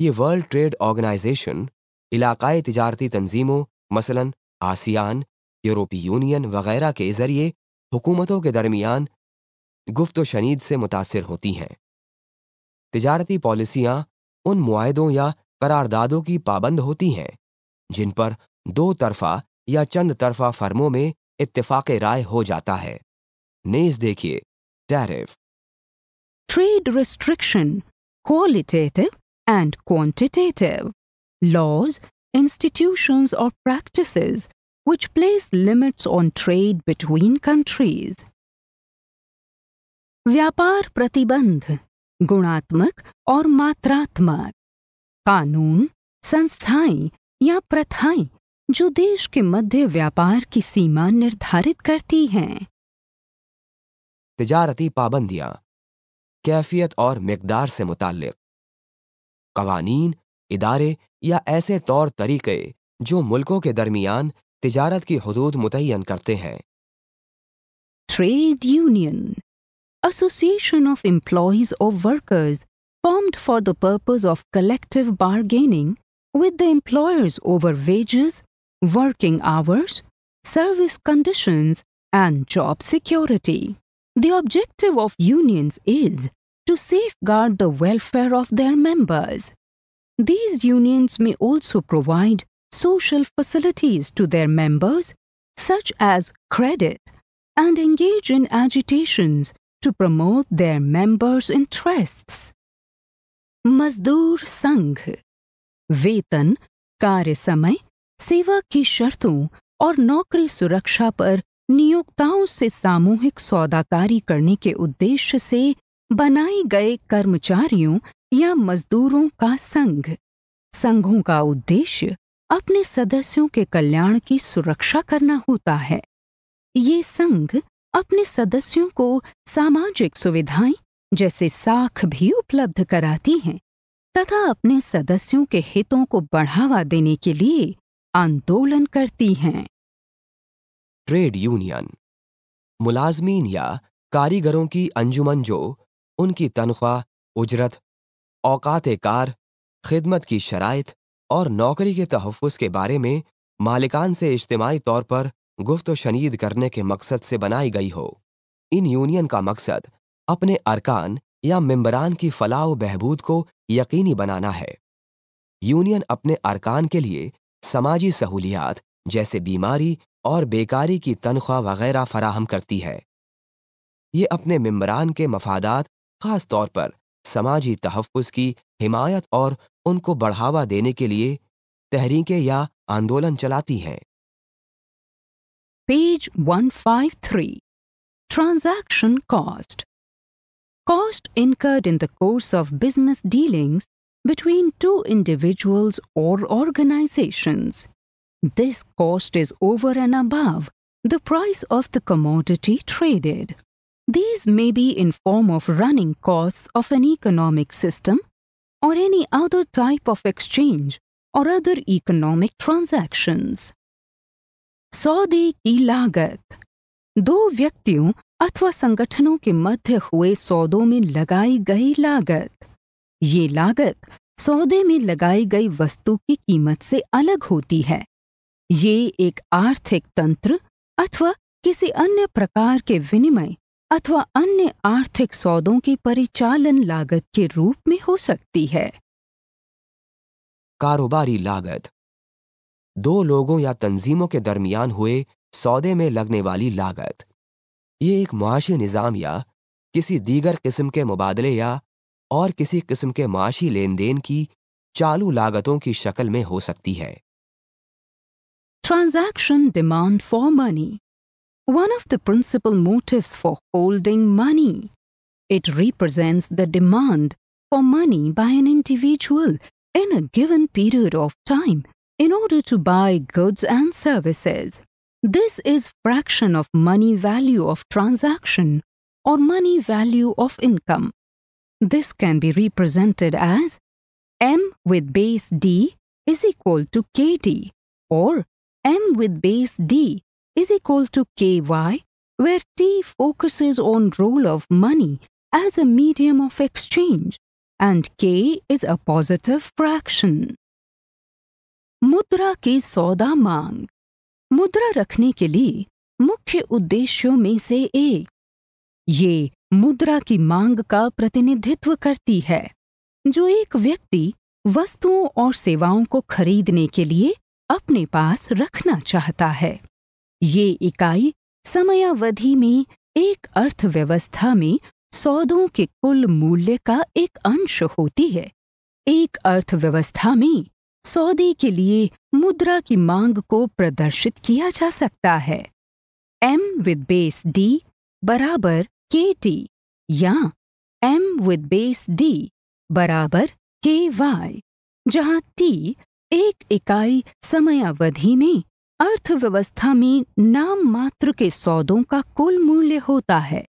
A: ये वर्ल्ड ट्रेड ऑर्गेनाइजेशन इलाकाई तजारती तंजीमों मसलन आसियान यूरोपीय यूनियन वगैरह के जरिए हुकूमतों के दरमियान गुफ्त शनीद से मुतासर होती हैं तजारती पॉलिसियाँ उन मुआदों या करारदादों की पाबंद होती हैं जिन पर दो तरफा या चंद तरफा फर्मों में इत्तेफाक राय हो जाता है नेज देखिए tariff
C: trade restriction qualitative and quantitative laws institution और practice which places limits on trade between countries व्यापार प्रतिबंध गुणात्मक और मात्रात्मक कानून संस्थाएं या प्रथाएं जो देश के मध्य व्यापार की सीमा निर्धारित करती हैं
A: तजारती पाबंदियां कैफियत और मकदार से मुतक कवानीन इदारे या ऐसे तौर तरीके जो मुल्कों के दरमियान तजारत की हदूद मुतन करते हैं trade
C: union association of employees और workers formed for the purpose of collective bargaining with the employers over wages working hours, service conditions, and job security. The objective of unions is to safeguard the welfare of their members. These unions may also provide social facilities to their members, such as credit, and engage in agitations to promote their members' interests. Mazdoor Sangh Vetan, कार्य सेवा की शर्तों और नौकरी सुरक्षा पर नियोक्ताओं से सामूहिक सौदाकारी करने के उद्देश्य से बनाए गए कर्मचारियों या मजदूरों का संघ संघों का उद्देश्य अपने सदस्यों के कल्याण की सुरक्षा करना होता है ये संघ अपने सदस्यों को सामाजिक सुविधाएं जैसे साख भी उपलब्ध कराती हैं तथा अपने सदस्यों के हितों को बढ़ावा देने के लिए आंदोलन करती हैं
A: ट्रेड यूनियन मुलाजमीन या कारीगरों की अंजुमन जो उनकी तनख्वाह उजरत औकात कार खिदमत की शरात और नौकरी के तहफ़ के बारे में मालिकान से इज्तमाही तौर पर गुफ्त शनीद करने के मकसद से बनाई गई हो इन यूनियन का मकसद अपने अरकान या मम्बरान की फलाह बहबूद को यकीनी बनाना है यूनियन अपने अरकान के लिए समाजी सहूलियात जैसे बीमारी और बेकारी की तनख्वाह वगैरह फराहम करती है ये अपने मम्बरान के मफादात ख़ास तौर पर समाजी तहफ़ की हिमायत और उनको बढ़ावा देने के लिए तहरीकें या आंदोलन चलाती हैं
C: page 153 transaction cost cost incurred in the course of business dealings between two individuals or organizations. This cost is over and above the price of the commodity traded. These may be in form of running costs of an economic system or any other type of exchange or other economic transactions. Saudi की दो व्यक्तियों अथवा संगठनों के मध्य हुए सौदों में लगाई गई लागत ये लागत सौदे में लगाई गई वस्तु की कीमत से अलग होती है ये एक आर्थिक तंत्र अथवा किसी अन्य प्रकार के विनिमय अथवा अन्य आर्थिक सौदों की परिचालन लागत के रूप में हो सकती है
A: कारोबारी लागत दो लोगों या तंजीमों के दरमियान हुए सौदे में लगने वाली लागत ये एक मुआशी निज़ाम या किसी दीगर किस्म के मुबादले या और किसी किस्म के माशी लेन देन की चालू लागतों की शक्ल में हो सकती है
C: transaction demand for money one of the principal motives for holding money it represents the demand for money by an individual in a given period of time in order to buy goods and services this is fraction of money value of transaction और money value of income This can be represented as m with base d is equal to kt or m with base d is equal to ky where t focuses on role of money as a medium of exchange and k is a positive fraction. Mudra ki सौदा Mudra मुद्रा रखने के लिए मुख्य उद्देश्यों में से एक ये मुद्रा की मांग का प्रतिनिधित्व करती है जो एक व्यक्ति वस्तुओं और सेवाओं को खरीदने के लिए अपने पास रखना चाहता है ये इकाई समयावधि में एक अर्थव्यवस्था में सौदों के कुल मूल्य का एक अंश होती है एक अर्थव्यवस्था में सौदे के लिए मुद्रा की मांग को प्रदर्शित किया जा सकता है एम विद बेस डी बराबर के टी या एम विद बेस डी बराबर के वाई जहां टी एक इकाई समयावधि में अर्थव्यवस्था में नाम मात्र के सौदों का कुल मूल्य होता है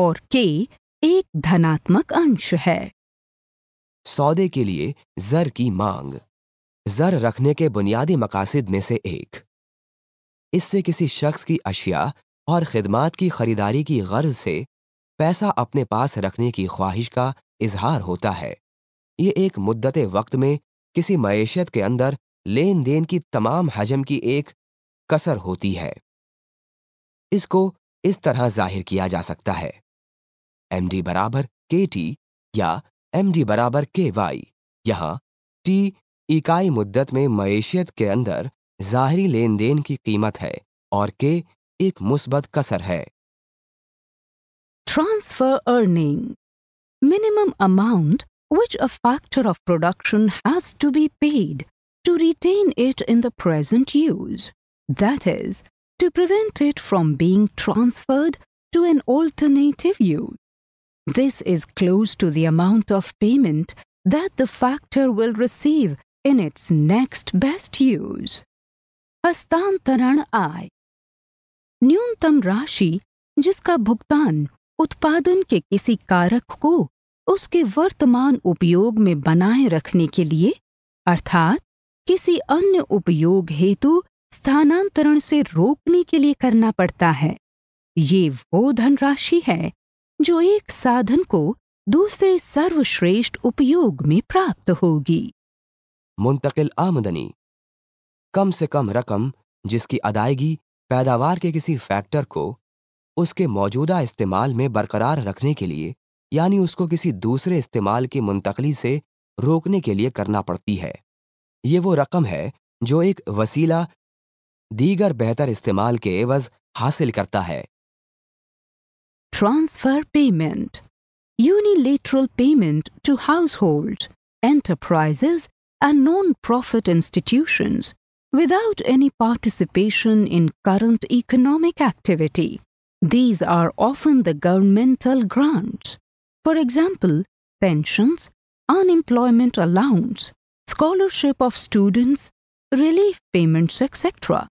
C: और के एक धनात्मक अंश है
A: सौदे के लिए जर की मांग जर रखने के बुनियादी मकासद में से एक इससे किसी शख्स की अशिया और खिदमात की खरीदारी की गर्ज से पैसा अपने पास रखने की ख्वाहिश का इजहार होता है ये एक मुद्दत वक्त में किसी मैशियत के अंदर लेन देन की तमाम हजम की एक कसर होती है इसको इस तरह जाहिर किया जा सकता है एम डी बराबर के टी या एम डी बराबर के वाई यहाँ टी इकाई मुद्दत में मीशत के अंदर जाहरी लेन देन की कीमत है और के एक मुस्बत कसर है
C: Transfer earning minimum amount which a factor of production has to be paid to retain it in the present use, that is, to prevent it from being transferred to an alternative use. This is close to the amount of payment that the factor will receive in its next best use. हस्तांतरण आय न्यूनतम rashi, jiska bhuktan. उत्पादन के किसी कारक को उसके वर्तमान उपयोग में बनाए रखने के लिए अर्थात किसी अन्य उपयोग हेतु स्थानांतरण से रोकने के लिए करना पड़ता है ये वो धनराशि है जो एक साधन को
A: दूसरे सर्वश्रेष्ठ उपयोग में प्राप्त होगी मुंतकिल आमदनी कम से कम रकम जिसकी अदायगी पैदावार के किसी फैक्टर को उसके मौजूदा इस्तेमाल में बरकरार रखने के लिए यानी उसको किसी दूसरे इस्तेमाल की मुंतकली से रोकने के लिए करना पड़ती है ये वो रकम है जो एक वसीला दीगर बेहतर इस्तेमाल के एवज हासिल करता है transfer payment
C: unilateral payment to household enterprises and non profit institution without any participation in current economic activity These are often the governmental grants. For example, pensions, unemployment allowance, scholarship of students, relief payments, etc.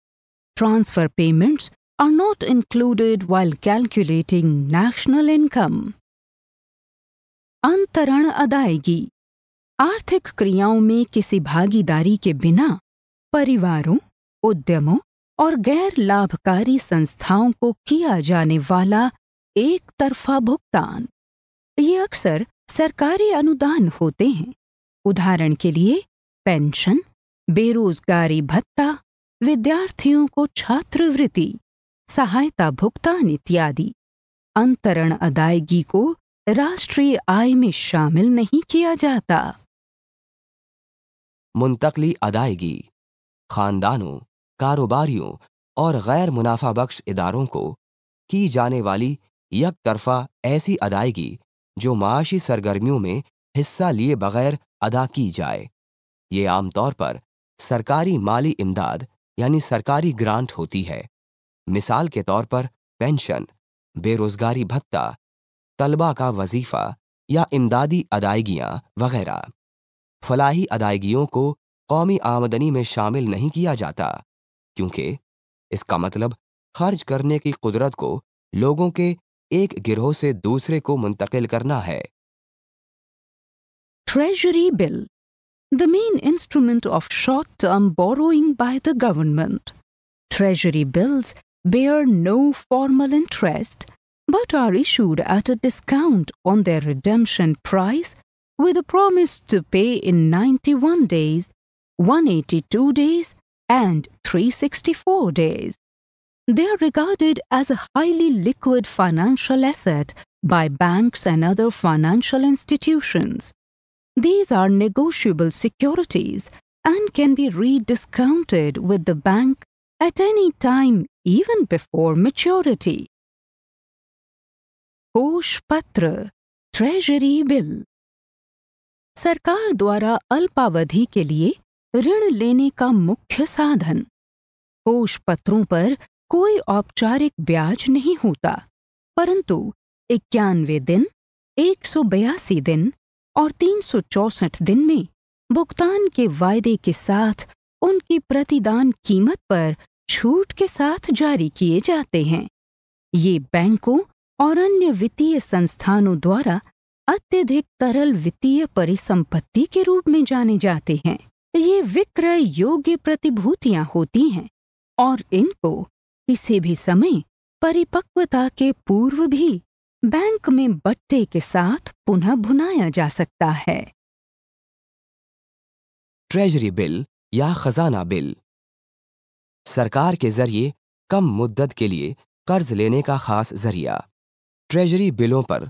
C: Transfer payments are not included while calculating national income. अंतरण अदायगी आर्थिक क्रियाओं में किसी भागीदारी के बिना परिवारों उद्यमों और गैर लाभकारी संस्थाओं को किया जाने वाला एक तरफा भुगतान ये अक्सर सरकारी अनुदान होते हैं उदाहरण के लिए पेंशन बेरोजगारी भत्ता विद्यार्थियों को छात्रवृत्ति सहायता भुगतान इत्यादि अंतरण अदायगी को राष्ट्रीय आय में शामिल नहीं किया जाता
A: मुंतकली अदायगी खानदानों कारोबारियों और गैर मुनाफा बख्श इदारों को की जाने वाली यक तरफा ऐसी अदायगी जो माशी सरगर्मियों में हिस्सा लिए बगैर अदा की जाए ये आमतौर पर सरकारी माली इमदाद यानी सरकारी ग्रांट होती है मिसाल के तौर पर पेंशन बेरोजगारी भत्ता तलबा का वजीफा या इमदादी अदायगियाँ वगैरह फलाही अदायगियों को कौमी आमदनी में शामिल नहीं किया जाता क्योंकि इसका मतलब खर्च करने की कुदरत को लोगों के एक गिरोह से दूसरे को मुंतकिल करना है
C: treasury bill the main instrument of short term borrowing by the government treasury bills bear no formal interest but are issued at a discount on their redemption price with a promise to pay in one days one eighty two days and 364 days. They are regarded as a highly liquid financial asset by banks and other financial institutions. These are negotiable securities and can be rediscounted with the bank at any time, even before maturity. कोष पत्र Treasury Bill Sarkar द्वारा अल्पावधि के लिए ऋण लेने का मुख्य साधन कोष पत्रों पर कोई औपचारिक ब्याज नहीं होता परंतु इक्यानवे दिन एक दिन और तीन दिन में भुगतान के वायदे के साथ उनकी प्रतिदान कीमत पर छूट के साथ जारी किए जाते हैं ये बैंकों और अन्य वित्तीय संस्थानों द्वारा अत्यधिक तरल वित्तीय परिसंपत्ति के रूप में जाने जाते हैं ये विक्रय योग्य प्रतिभूतियां होती हैं और इनको किसी भी समय परिपक्वता के पूर्व भी बैंक में बट्टे के साथ पुनः भुनाया जा सकता है
A: ट्रेजरी बिल या खजाना बिल सरकार के जरिए कम मुद्दत के लिए कर्ज लेने का खास जरिया ट्रेजरी बिलों पर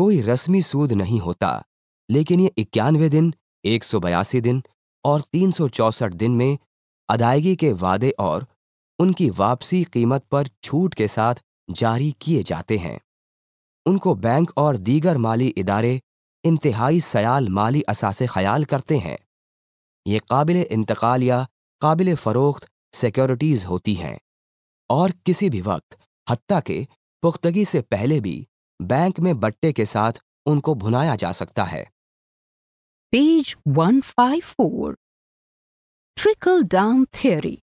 A: कोई रस्मी सूद नहीं होता लेकिन ये इक्यानवे दिन एक दिन और तीन दिन में अदायगी के वादे और उनकी वापसी कीमत पर छूट के साथ जारी किए जाते हैं उनको बैंक और दीगर माली इदारे इंतहाई सयाल माली असासे ख्याल करते हैं ये काबिल इंतकाल या काबिल फ़रोख्त सिक्योरिटीज़ होती हैं और किसी भी वक्त हत्या के पुख्तगी से पहले भी बैंक में बट्टे के साथ उनको भुनाया जा सकता है page 154.
C: Trickle down theory,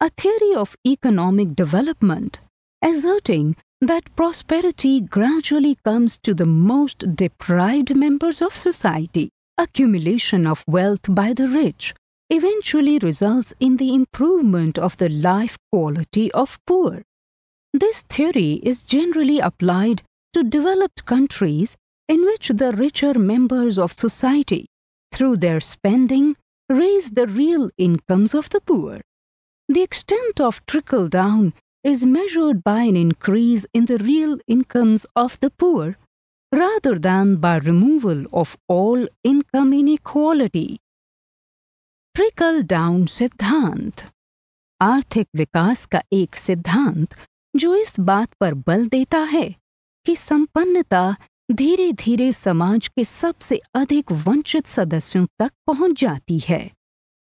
C: a theory of economic development, asserting that prosperity gradually comes to the most deprived members of society. Accumulation of wealth by the rich eventually results in the improvement of the life quality of poor. This theory is generally applied to developed countries in which the richer members of society through their spending, raise the real incomes of the poor. The extent of trickle down is measured by an increase in the real incomes of the poor rather than by removal of all income inequality. Trickle down सिद्धांत आर्थिक विकास का एक सिद्धांत जो इस बात पर बल देता है कि संपन्नता धीरे धीरे समाज के सबसे अधिक वंचित सदस्यों तक पहुंच जाती है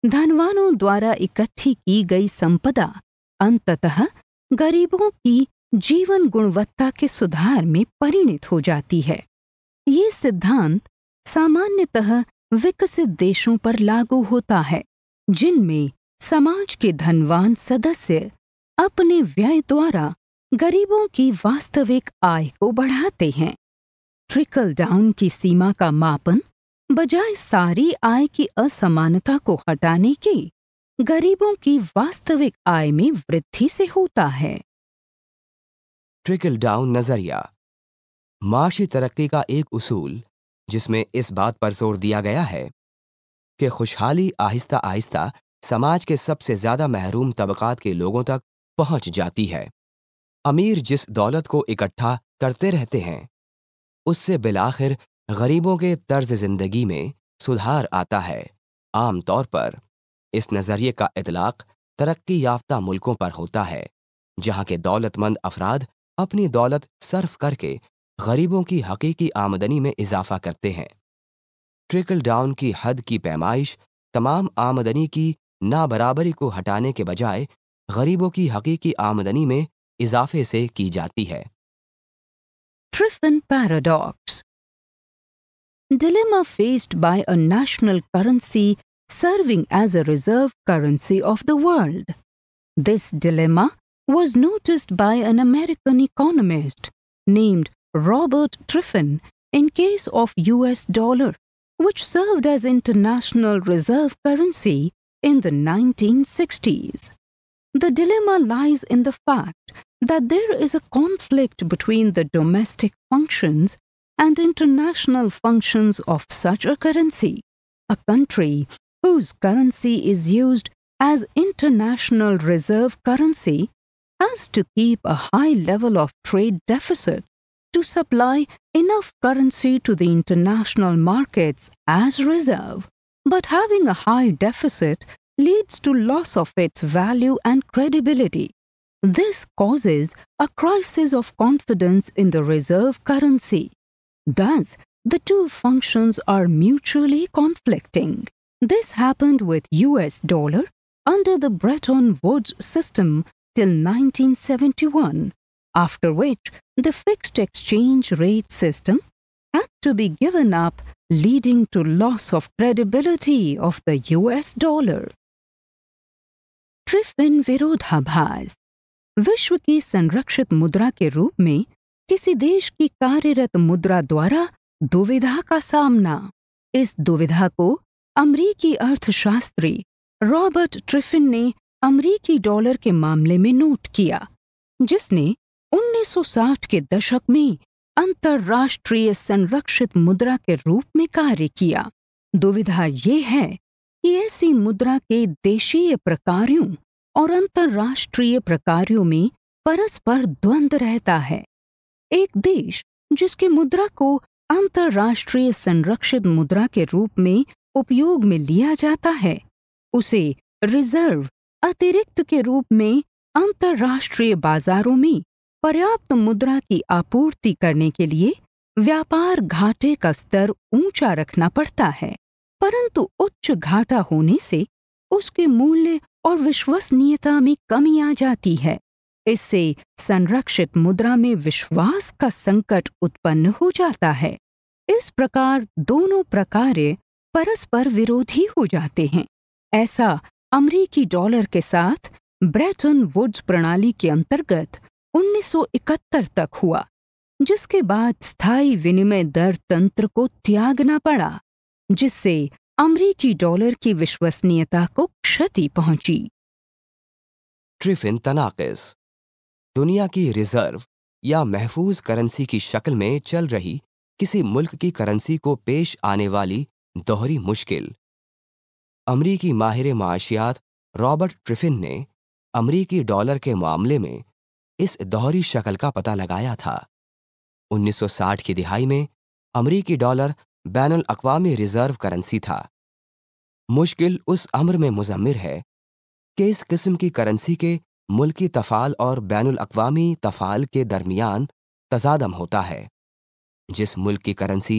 C: धनवानों द्वारा इकट्ठी की गई संपदा अंततः गरीबों की जीवन गुणवत्ता के सुधार में परिणित हो जाती है ये सिद्धांत सामान्यतः विकसित देशों पर लागू होता है जिनमें समाज के धनवान सदस्य अपने व्यय द्वारा गरीबों की वास्तविक आय को बढ़ाते हैं ट्रिकल डाउन की सीमा का मापन बजाय सारी आय की असमानता को हटाने के गरीबों की वास्तविक आय में वृद्धि से होता है
A: ट्रिकल डाउन नजरिया माशी तरक्की का एक उसूल जिसमें इस बात पर जोर दिया गया है कि खुशहाली आहिस्ता आहिस्ता समाज के सबसे ज्यादा महरूम तबकात के लोगों तक पहुंच जाती है अमीर जिस दौलत को इकट्ठा करते रहते हैं उससे बिलाखिर गरीबों के तर्ज ज़िंदगी में सुधार आता है आम तौर पर इस नज़रिए का इतलाक़ तरक्की याफ्ता मुल्कों पर होता है जहाँ के दौलतमंद अफराद अपनी दौलत सर्फ करके गरीबों की हकीकी आमदनी में इजाफा करते हैं ट्रिकल डाउन की हद की पैमाइश तमाम आमदनी की नाबराबरी को हटाने के बजाय गरीबों की हकीकी आमदनी में इजाफे से की जाती है
C: Triffin paradox. Dilemma faced by a national currency serving as a reserve currency of the world. This dilemma was noticed by an American economist named Robert Triffin in case of US dollar, which served as international reserve currency in the 1960s. The dilemma lies in the fact that there is a conflict between the domestic functions and international functions of such a currency. A country whose currency is used as international reserve currency has to keep a high level of trade deficit to supply enough currency to the international markets as reserve. But having a high deficit leads to loss of its value and credibility. This causes a crisis of confidence in the reserve currency. Thus, the two functions are mutually conflicting. This happened with US dollar under the Bretton Woods system till 1971, after which the fixed exchange rate system had to be given up leading to loss of credibility of the US dollar. ट्रिफिन विरोधाभास विश्व की संरक्षित मुद्रा के रूप में किसी देश की कार्यरत मुद्रा द्वारा दुविधा का सामना इस दुविधा को अमरीकी अर्थशास्त्री रॉबर्ट ट्रिफिन ने अमरीकी डॉलर के मामले में नोट किया जिसने 1960 के दशक में अंतर्राष्ट्रीय संरक्षित मुद्रा के रूप में कार्य किया दुविधा ये है कि ऐसी मुद्रा के देशीय प्रकारों और अंतर्राष्ट्रीय प्रकार्यों में परस्पर द्वंद्व रहता है एक देश जिसकी मुद्रा को अंतर्राष्ट्रीय संरक्षित मुद्रा के रूप में उपयोग में लिया जाता है उसे रिजर्व अतिरिक्त के रूप में अंतर्राष्ट्रीय बाजारों में पर्याप्त मुद्रा की आपूर्ति करने के लिए व्यापार घाटे का स्तर ऊंचा रखना पड़ता है परंतु उच्च घाटा होने से उसके मूल्य और विश्वसनीयता में कमी आ जाती है इससे संरक्षित मुद्रा में विश्वास का संकट उत्पन्न हो जाता है इस प्रकार दोनों प्रकार परस्पर विरोधी हो जाते हैं ऐसा अमरीकी डॉलर के साथ ब्रेटन वुड्स प्रणाली के अंतर्गत 1971 तक हुआ जिसके बाद स्थायी विनिमय दर तंत्र को त्यागना पड़ा जिससे अमरीकी डॉलर की विश्वसनीयता को
A: क्षति पहुंची ट्रिफिन तनाकिस दुनिया की रिजर्व या महफूज करेंसी की शक्ल में चल रही किसी मुल्क की करेंसी को पेश आने वाली दोहरी मुश्किल अमरीकी माहिर माशियात रॉबर्ट ट्रिफिन ने अमरीकी डॉलर के मामले में इस दोहरी शक्ल का पता लगाया था 1960 की दिहाई में अमरीकी डॉलर बैन अवी रिजर्व करेंसी था मुश्किल उस अम्र में मुजम्मिर है कि इस किस्म की करेंसी के मुल्की तफाल और बैन अवी तफाल के दरमियान तजादम होता है जिस मुल्क की करेंसी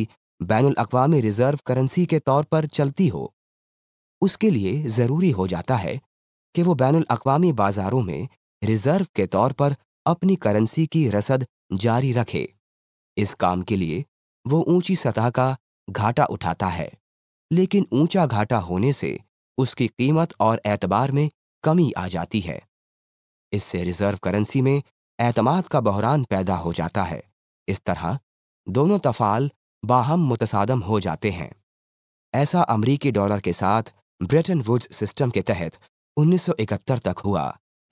A: बैन अवी रिजर्व करेंसी के तौर पर चलती हो उसके लिए ज़रूरी हो जाता है कि वो बैन अवी बाज़ारों में रिजर्व के तौर पर अपनी करेंसी की रसद जारी रखे इस काम के लिए वो ऊंची सतह का घाटा उठाता है लेकिन ऊंचा घाटा होने से उसकी कीमत और एतबार में कमी आ जाती है इससे रिजर्व करेंसी में एतमाद का बहरान पैदा हो जाता है इस तरह दोनों तफाल बाहम मुतसादम हो जाते हैं ऐसा अमरीकी डॉलर के साथ ब्रिटेन वुड्स सिस्टम के तहत 1971 तक हुआ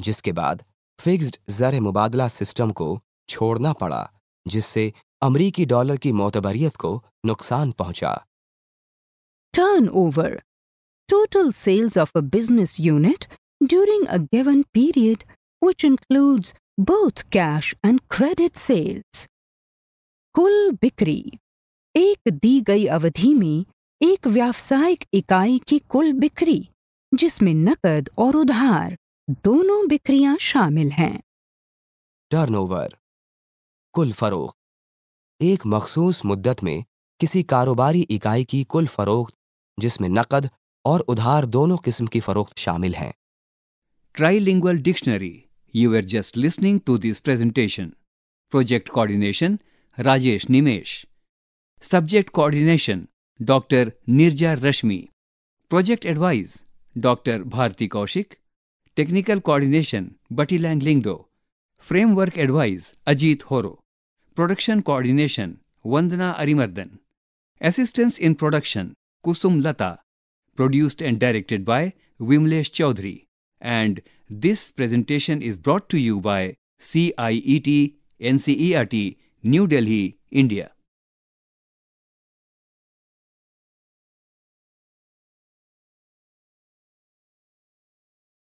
A: जिसके बाद फिक्स्ड ज़र मुबादला सिस्टम को छोड़ना पड़ा जिससे अमरीकी डॉलर की मोतबरीत को नुकसान पहुंचा
C: turnover total sales of a business unit during a given period which includes both cash and credit sales कुल बिक्री एक दी गई अवधि में एक व्यावसायिक इकाई की कुल बिक्री जिसमें नकद और उधार दोनों बिक्रियां शामिल हैं
A: टर्नओवर कुल फरोख एक मखसूस मुद्दत में किसी कारोबारी इकाई की कुल फरोख्त जिसमें नकद और उधार दोनों किस्म की फरोख्त शामिल हैं
B: trilingual dictionary you are just listening to this
A: presentation project coordination Rajesh Nimesh subject coordination doctor Nirja Rashmi project advise doctor Bharti Kaushik technical coordination Batilang Lyngdoh framework advise Ajit Horo production coordination Vandana Arimardan Assistance in production Kusum Lata, produced and directed by Vimlesh Chaudhary. And this presentation is brought to you by CIET NCERT, New Delhi, India.